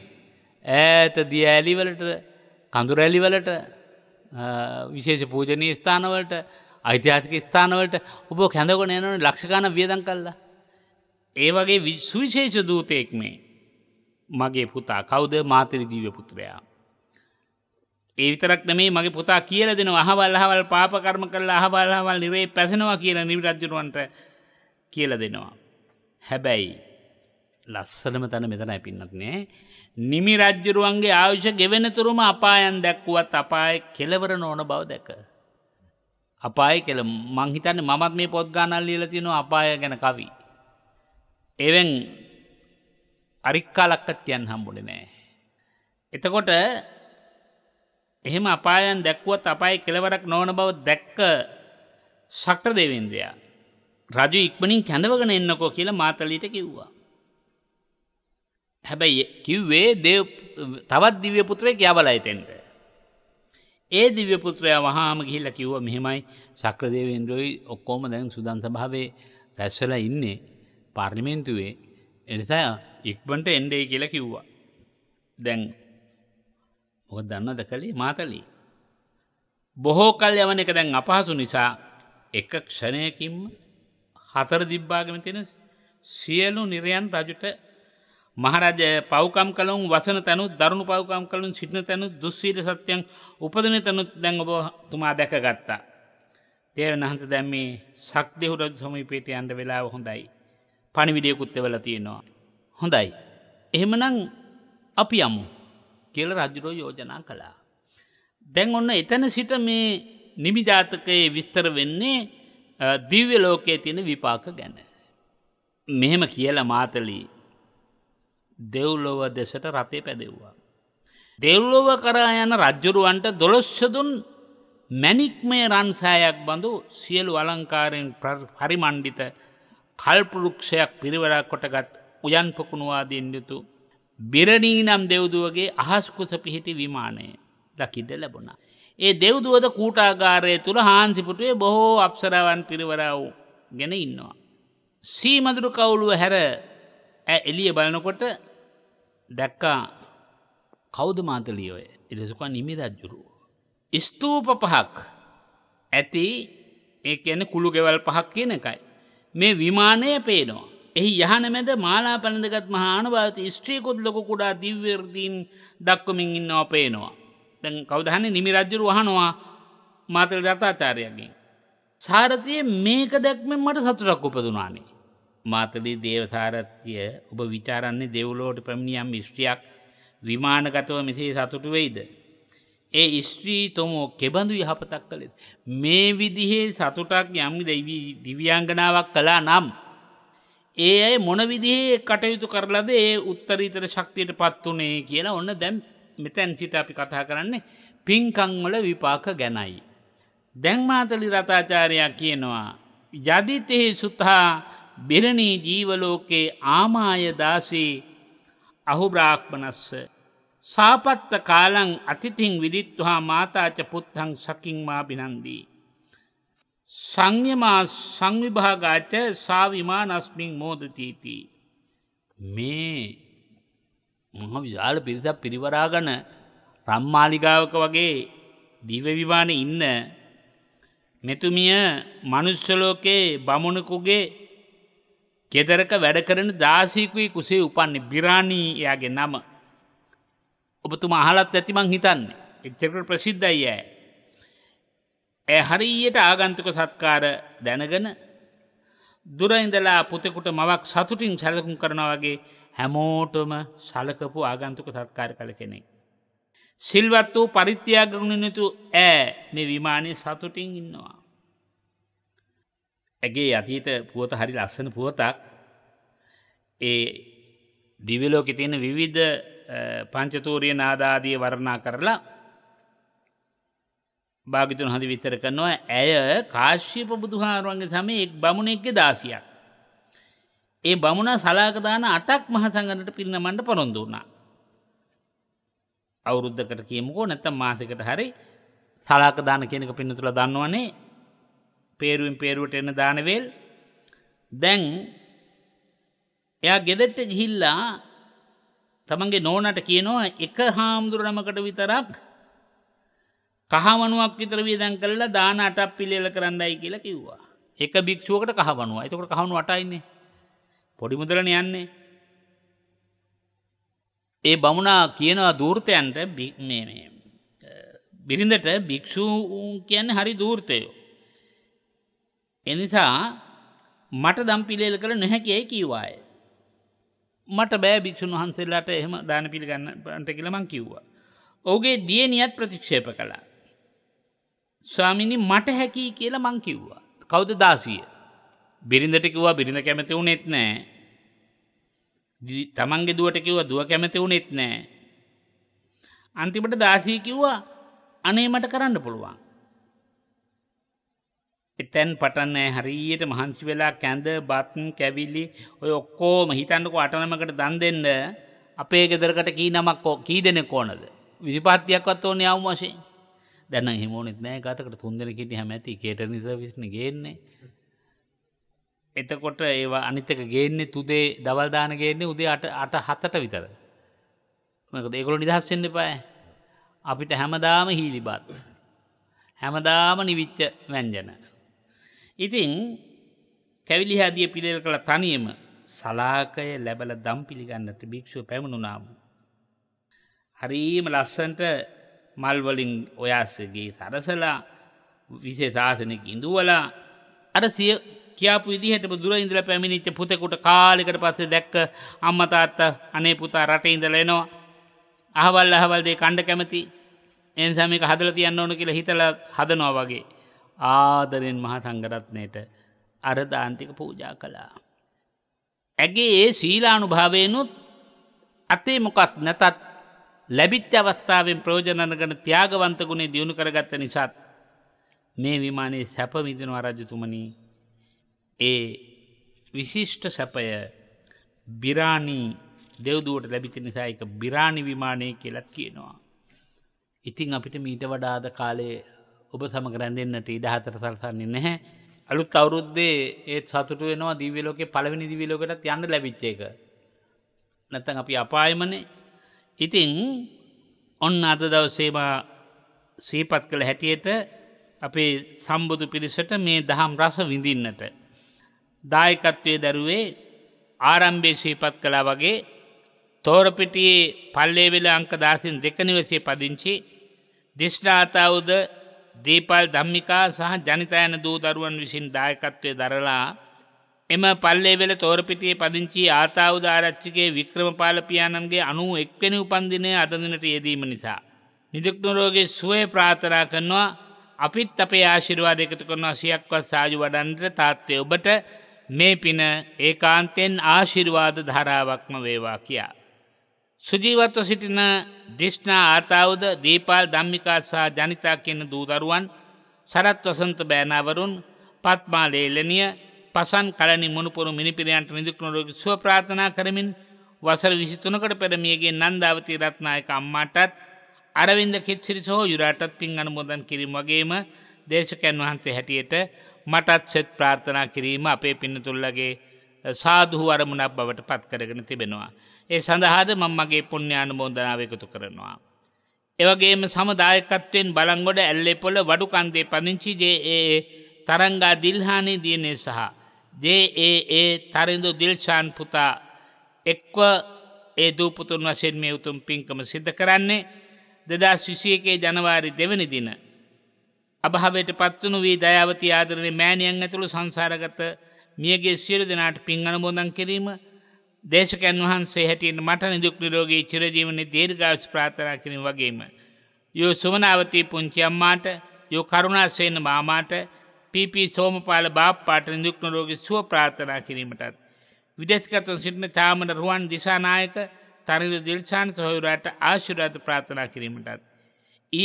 ඇත දිය ඇලිවලට කඳුර ඇලිවලට විශේෂ පූජනී ස්ථානවලට අයිතිහාතික ස්ථානවලට ඔබ කැඳකො නෑනන ලක්ෂකාන වියදන් කල්ලා. ඒ වගේ සුවිශේෂ දූතයෙක් මේ. මගේ පුතා කවුද මාතරි දිව්‍ය පුත්‍රයා. ඒ විතරක් නෙමේ මගේ පුතා කියලා දෙනවා අහවල් අහවල් පාප කර්ම කළා අහවල් අහවල් නිරේ පැසෙනවා කියලා නිවි රජුණවන්ට කියලා දෙනවා. හැබැයි ලස්සනම තැන මෙතනයි පින්නත්නේ. නිමි රජ්ජුරුවන්ගේ ආයුෂ ගෙවෙනතුරුම අපායන් දැක්වුවත් අපාය කෙලවර නොන බව දැක. අපාය කෙල මංහිතන්න මත් මේ පොත් ගානල් ලියල තියෙනවා අපාය ගැන කවි. එවෙන් අරික්කාලක්කත් කියන් හම්බුලි නෑ. එතකොට එහෙම අපායන් දැක්වුවත් අපයි කෙලවරක් නොවන බව දැක්ක සක්‍ර දෙවෙන්දයා. රජු ඉක්මනින් කැඳවගෙන එන්නකෝ කියලා මාතලීට කිව්වා. හැබැයි කිව්වේ දෙව් තවත් දිව්‍ය පුත්‍රය කියවලා එතෙන්ට. ඒ දිව්‍ය පුත්‍රයා වහාම ගිහිල්ලා කිව්වා මෙහෙමයි සක්‍රදේවේන්ද්‍රෝයි ඔක්කොම දැන් සුදන් සභාවේ රැස්වලා ඉන්නේ පාර්ලිමේන්තුවේ එනිසා ඉක්බන්ට එන්ඩේ කියලා කිව්වා. දැන් මොක දන්නද කළේ මාතලී. බොහෝ කල් යවන එක දැන් අපහසු නිසා එක ක්ෂණයකින්ම හතර දිබ්බාගම තියෙන සියලු නිරයන් රජුට මහරජ පෞකම් කලුම් වසන තැනු දරුණු පෞකම් කලුන් සිටින තැනු දුස්සීල සත්‍යයන් උපදන තැනුත් දැන් ඔබ තුමා දැකගත්තා. තේරණ වහන්ස දැම්මේ සක්දෙහු රජ සමීපේට අන්ඩ වෙලා හොඳයි. පණිවිඩයකුත් එවල තියෙනවා. හොඳයි. එහෙමනම් අපි යමු කියල රජුරෝ යෝජනා කළා. දැන් ඔන්න එතන සිට මේ නිමිජාතකයේ විස්තර වෙන්නේ දිව්‍ය ලෝකයේ තියෙන විපාක ගැන. මෙහෙම කියලා මාතලී දෙව්ලොව දෙසට රතේ පැදෙව්වා. දෙව්ලොව කරා යන රජ්ජුරුවන්ට දොළොස්සදුන් මැනික්මේ රන්සායක් බඳු සියලු අලංකාරයෙන් පරිමණ්ඩිත කල්පරුක්ෂයක් පිරිවරක් කොටගත් උයන් පොකුණුවා දෙන්නයුතු. බිරණී නම් දෙව්දුවගේ අහස්කුස පිහිටි විමානය දකිඩ ලැබුණා. ඒ දෙව්දුවද කූටාගාරය තුළ හාන්සිපුටුවේ බොහෝ අප්සරාවන් පිරිවරාව ගෙන ඉන්නවා. සීමදුරු කවුලුව හැර ඇ එලිය බලනකොට දැක්කා කෞද මාතලියෝය එලෙසුකා නිමි රජ්ජුරු. ස්තූප පහක් ඇති ඒ කියන කුළු ගෙවල් පහක් කියන එකයි. මේ විමානය පේනවා. එහි යහන මැද මාලා පැළඳගත් මහානුභාවත ස්ත්‍රීකුත් ලොක කුඩා දිව්‍යරදීන් දක්වමින් ඉන්නවා පේනවා. තැන් කවදහන්නේ නිමි රජ්ජුරු වහනවා මාතල රතාචාරයගේ. සාරතිය මේක දැක්මෙන් මට සතුරක් උපදුනානේ. මාතලී දේවසාරත්තිය ඔබ විචාරන්නේ දෙව්ලෝට පැමිණියම් ස්ත්‍රියක් විමානගතව මෙසේ සතුටු වෙයිද. ඒ ස්ත්‍රී තොමෝ කෙබඳු යහපතක් කළෙත්. මේ විදිහේ සතුටක් යම්මි දෙවී දිවියංගනාවක් කලා නම්. ඒ ඇයි මොනවිදිහේ කටයුතු කරලද ඒ උත්තරීතර ශක්තියට පත් වනේ කියලා ඔන්න දැම් මෙතැන් සිට අපි කතා කරන්නේ පින්කංවල විපාක ගැනයි. දැංමාතලි රතාචාරයා කියනවා. යදිතෙහි සුතා බිරණී ජීවලෝකේ ආමාය දාසී අහුබ්‍රාක්්මනස්ස. සාපත්ත කාලං අතිතිං විදිත්තුහා මාතාච පුත්තං සකින්මා බිනන්දී. සංයමා සංවිභාගාච සාවිමා නස්මින් මෝදතීති. මේ මහ විශාල පිරිසක් පිරිවරාගන රම්මාලිගාවක වගේ දිවවිමාන ඉන්න මෙතුමිය මනුෂ්‍යලෝකයේ බමුණකුගේ කෙදරක වැඩ කරන දාසීකුයි කුසේ උපන්නේ බිරාණී එයාගේ නම. ඔබතුමා අහලත් ඇති මං හිතන්නේ. එච්චරකට ප්‍රසිද්ධයි ඇය. ඇ හරියට ආගන්තුක සත්කාර දැනගෙන දුරඉඳලා පුතෙකුට මවක් සතුටින් සැලකුම් කරනවගේ හැමෝටම සලකපු ආගන්තුක සත්කාර කළ කෙනෙක්. සිල්වත් වූ පරිත්‍යයාගුණනතු ඇ මේ විමානය සතුටින් ඉන්නවා. ඇගේ අතීත පුවත හරි ලස්සන පුවතක් ඒ දිවිලෝකෙ තියෙන විවිධ පංචතූරිය නාදාදිය වරණා කරලා භාගිතුන් හඳ විතර කරනවා ඇය කාශ්‍යප බුදුහාරුවන්ගේ සමය එක් බමුණෙක්ගේ දාසියක්. ඒ බමුණ සලාකදාන අටක් මහසඟනට පිරිනමන්ට පොරොන්දු වුණා. අවුරුද්ධකට කියමුකෝ නැත්තම් මාසකට හරි සලාකදාන කෙනෙක පින්නතුල දන්නවනේ පේරුවෙන් පේරුවට එන්න දානවේල් දැන් එයා ගෙදෙට්ට ගිහිල්ලා තමන්ගේ නෝනට කියනවා එක හාමුදුරනමකට විතරක් කහවනුවක් විතර වියදන් කළලා දාන අටක් පිළියෙල කරන්නයි කියලා කිව්වා. එක භික්ෂුවකට කහවනුවා. එතකොට කහවණු අටයින්නේ. පොඩි මුදලන යන්නේ. ඒ බමුණා කියනවා දූර්තයන්ට බිරිඳට භික්‍ෂූන් කියන්න හරි දූර්තයෝ. එනිසා මට දම් පිළියෙල කළ නැහැකියයි කිව්වාය. මට බෑ භික්‍ෂූන් වහන්සේලාට එහෙම දාන පිළිගන්නට කියලමං කිව්වා. ඔහුගේ දියනියත් ප්‍රතික්ෂේප කළා. ස්වාමිනි මට හැකි කියලා මං කිව්වා. කවුද දාසිය. බිරිඳට කිව්වා බිරිඳ කැමති වුණෙත් නෑ. තමන්ගේ දුවට කිව්වා දුව කැමති වුණෙත් නෑ. අන්තිමට දාසිය කිව්වා අනේ මට කරන්න පුළුවන්. එතැන් පටන් නෑ හරියට මහන්සි වෙලා කැඳ බත් කැවිලි ඔය ඔක්කොම හිතන්නකෝ අටනමකට දන් දෙන්න අපේ ගෙදරකට කී නමක් කී දෙනෙක් ඕනද? 25ක්වත් ඕනේ ආවම වශයෙන්. දැන හිමෝනිත් නෑ ගතකට තුන්දෙන කිට හැමැති කේටනි සවිස්න ගේන්නේ එතකොට ඒවා අනිතක ගේන්නේ තුදේ දවල්දාන ගේන්නේ උදේ අට අට හතට විතර මක දෙකොළු නිදහස්සෙන්න්න පාය අපිට හැමදාම හීලිබත් හැමදාම නිවිච්ච වැංජන ඉතින් කැවිලි හදිය පිළිල් කළ තනියම සලාකය ලැබල දම් පිළිගන්නට භික්‍ෂුව පැමුණුනාම. හරීම ලස්සන්ට මල්වලින් ඔයාස්සගේ සරසලා විශේසාසනක ඉඳුවලා අර සිය කියපු විදිහටම දුර ඉඳලා පැමිණිච්ච පුතෙකුට කාලෙකට පස්සේ දැක්ක අම්මා තාත්තා අනේ පුතා රටේ ඉඳලා එනවා අහවල් අහවල් දේ කණ්ඩ කැමති එනිසා මේක හදලා තියන්න ඕන කියලා හිතලා හදනවා වගේ ආදරෙන් මහා සංඝරත්නයට අර දාන ටික පූජා කළා ඇගේ ඒ ශීලානුභාවයෙන්ුත් අතේ මොකක් නැතත් ලැබිච්ච අවස්ථාවෙන් ප්‍රෝජනගන ත්‍යාගවන්ත ගුණේ දියුණු කරගත්ත නිසාත් මේ විමානයේ සැපවිදින අරජතුමනී ඒ විශිෂ්ට සැපය බිරාණී දෙව්දුවට ලැබිති නිසා එක බිරාණි විමානය කියලත් කියනවා. ඉතිං අපිට මීට වඩාද කාලේ ඔබ සමග රැඳෙන්න්නට ඉඩහතර සරසන්නේ නැහැ අලුත් අවුරුද්දේ ඒත් සතුට වෙනවා දිවිලෝක පලවෙනි දිවිලෝකටත් යන්න ලැබිච්චේක නැතන් අපි අපායමනේ ඉතිං ඔන්න අද දවසේම සීපත් කළ හැටියට අපේ සම්බුදු පිරිසට මේ දහම් රස විඳින්නට. දායකත්වය දැරුවේ ආරම්භේ ශීපත් කලා වගේ තෝරපිටියේ පල්ලේවෙල අංක දාසින් දෙකනිවසේ පදිංචි දිශ්නාතාවුද දීපල් ධම්මිකා සහ ජනිතයන දූ දරුවන් විසින් දායකත්වය දරලා එම පල්ලේවෙල තෝරපිටිය පදිංචි ආතාවද ආරච්චිගේ වික්‍රමපාල පියාණන්ගේ අනු එක්වැනි උපන්දිනය අදදිනට යෙදීම නිසා. නිදුක්නරෝගේ සුවය ප්‍රාථනා කරනවා අපිත් අපේ ආශිරවාද එකතු කරනවා සියක්වත් සාජු වඩන්ට තාත්තය ඔබට මේ පින ඒ කාන්තෙන් ආශිරවාද ධරාවක්ම වේවා කියා. සුජීවත්ව සිටින දිෂ්නා ආතාවද දීපාල් ධම්මිකා සහ ජනිතා කියන දූදරුවන් සරත් වසන්ත බෑනාවරුන් පත්මාලේලනිය පසන් කලනි මුණපුරු මිනිපිරයන්ට නිදුක්නොරෝග සුව ප්‍රාථනා කරමින් වසර විසිතුනකට පෙරමියගේ නන්දාවති රත්නායක අම්මාටත් අරවින්ද කෙච්සිරි සහෝ යුරාටත් පින් අනුමෝදන් කිරීම වගේම දේශකයන් වහන්සේ හැටියට මටත් සෙත් ප්‍රාර්ථනා කිරීම අපේ පින්නතුල්ලගේ සාදුහු අරමුණක් බවට පත්කරගෙන තිබෙනවා. ඒ සඳහාද මං මගේ පුුණ්‍යාන මෝදනාව එකතු කරනවා. එවගේම සමදායකත්වයෙන් බලංගොඩ ඇල්ලෙ පොල වඩු කන්දේ පදිංචි ජේ ඒ තරංගා දිල්හානේ දියනේ සහ ජේ.ඒ.ඒ. තරිඳු දිල්ෂාන් පුතා එක්ව ඒ දූපතුන් වශයෙන් මේ උතුම් පින්කම සිද්ධ කරන්නේ දෙදා ශිෂයකේ ජනවාරි දෙවනි දින. අභාවයට පත්වනු වී දයාවති ආදරණ මෑණියන් ඇතුළු සංසාරගත මියගේ සියලු දෙනාට පින් අනුමෝදන් කිරීම දේශකයන් වහන්සේ හැටියට මට නිදුක් නිරෝගී චිරජීවනය දීර්ඝායුෂ ප්‍රාර්ථනා කිරීම වගේම යෝ සුමනාවතී පුංචි අම්මාට යෝ කරුණාසේන මාමාට පිපි සෝමපාල බාප්පාට නිදුක්නරෝගි සුව ප්‍රාර්ථනා කිරීමටත්. විදෙස්ගතන් සිටින තාමට රුවන් දිසානායක තනිදු දිල්චාන සොහුරාට ආශුරාත ප්‍රාථනා කිරීමටත්.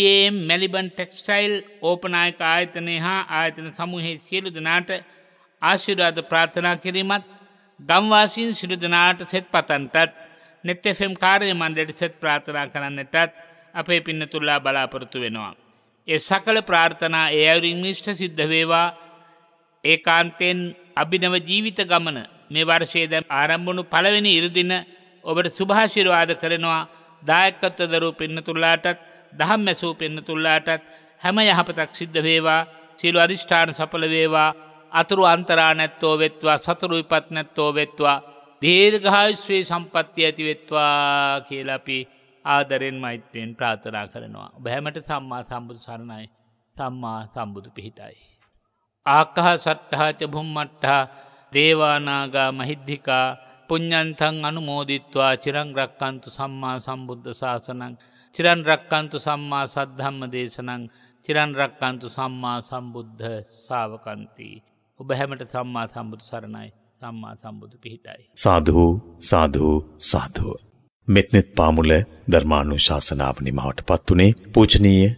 ඒම් මැලිබන් ටෙක්ස්ටයිල් ඕපනායක ආයතනය හා ආයතන සමූහේ සියලු දෙනාට ආශුරාද ප්‍රාථනා කිරීමත් ගම්වාසින් සිරුදනාට සෙත් පතන්ටත් නෙත්තෙෆෙම් කාරය මණ්ඩට සෙත් ප්‍රාථනා කරන්නටත් අපේ පින්න තුල්ලා බලාපොරොතු වෙනවා. ඒ සකල ප්‍රාර්ථනා ඒ ඇවරින් නිෂ්ට සිද්ධ වේවා ඒකාන්තයෙන් අභිනව ජීවිත ගමන මේ වර්ෂයේ දැම් ආරම්භුණු පළවෙනි ඉරුදින ඔබට සුභාශිරවාද කරනවා දායකත්ව දරූ පෙන්නතුල්ලාටත් දහම් මැසූ පෙන්නතුල්ලාටත් හැම යහපතක් සිද්ධ වේවා සියලු අධිෂ්ඨාන සඵල වේවා අතුරු අන්තරා නැත්තෝ වෙත්වා සතුරු විපත් නැත්තෝ වෙත්වා දීර්ඝායුෂ්වී සම්පත්තිය ඇති වෙත්වා කියලා අපි ආදරෙන් මෛත්‍රයෙන් ප්‍රාථනා කරනවා. බැහැමට සම්මා සම්බුදු සරණයි සම්මා සම්බුදු පිහිටයි. ආකහ සට්ටහාච බුම්මට්ටහා දේවානාගා මහිද්ධිකා පුඤ්ඥන්තන් අනුමෝදිත්වා චිරං රක්කන්තු සම්මා සම්බුද්ධ ශාසනං චිරන් රක්කන්තු සම්මා සද්ධම්ම දේශනං චිරන් රක්කන්තු සම්මා සම්බුද්ධ සාාවකන්තී. ඔබ හැමට සම්මා සම්බුදු සරණයි සම්මා සම්බුදු පිහිටයි. සාධහෝ සාධහෝ සාධෝ. මෙත්නෙත් පාමුල ධර්මානුශාසනාව නිමවට පත් වුණේ පූජනීය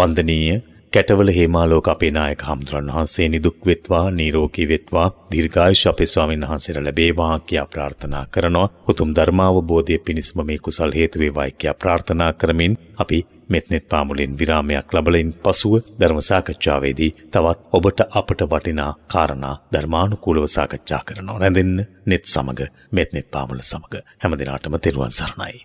වන්දනීය කැටවල හේමාලෝක අපේ නායක හමුදුරන් වහන්සේ නිදුක් වෙත්වා නිරෝගී වෙත්වා දීර්ඝායුෂ අපේ ස්වාමීන් වහන්සේට ලැබේවා කියා ප්‍රාර්ථනා කරනවා. උතුම් ධර්මාවබෝධයේ පිණිසම මේ කුසල් හේතු වේවායි කියා ප්‍රාර්ථනා කරමින් අපි මෙත්නෙත් පාමුලින් විරාමයක් ලබලින් පසුව ධර්ම සාකච්ඡාවේදී තවත් ඔබට අපට වටිනා කාරණා ධර්මානුකූලව සාකච්ඡා කරනවා. නැදෙන්න net සමග මෙත්නෙත් පාමුල සමග හැමදිනාටම තෙරුවන් සරණයි.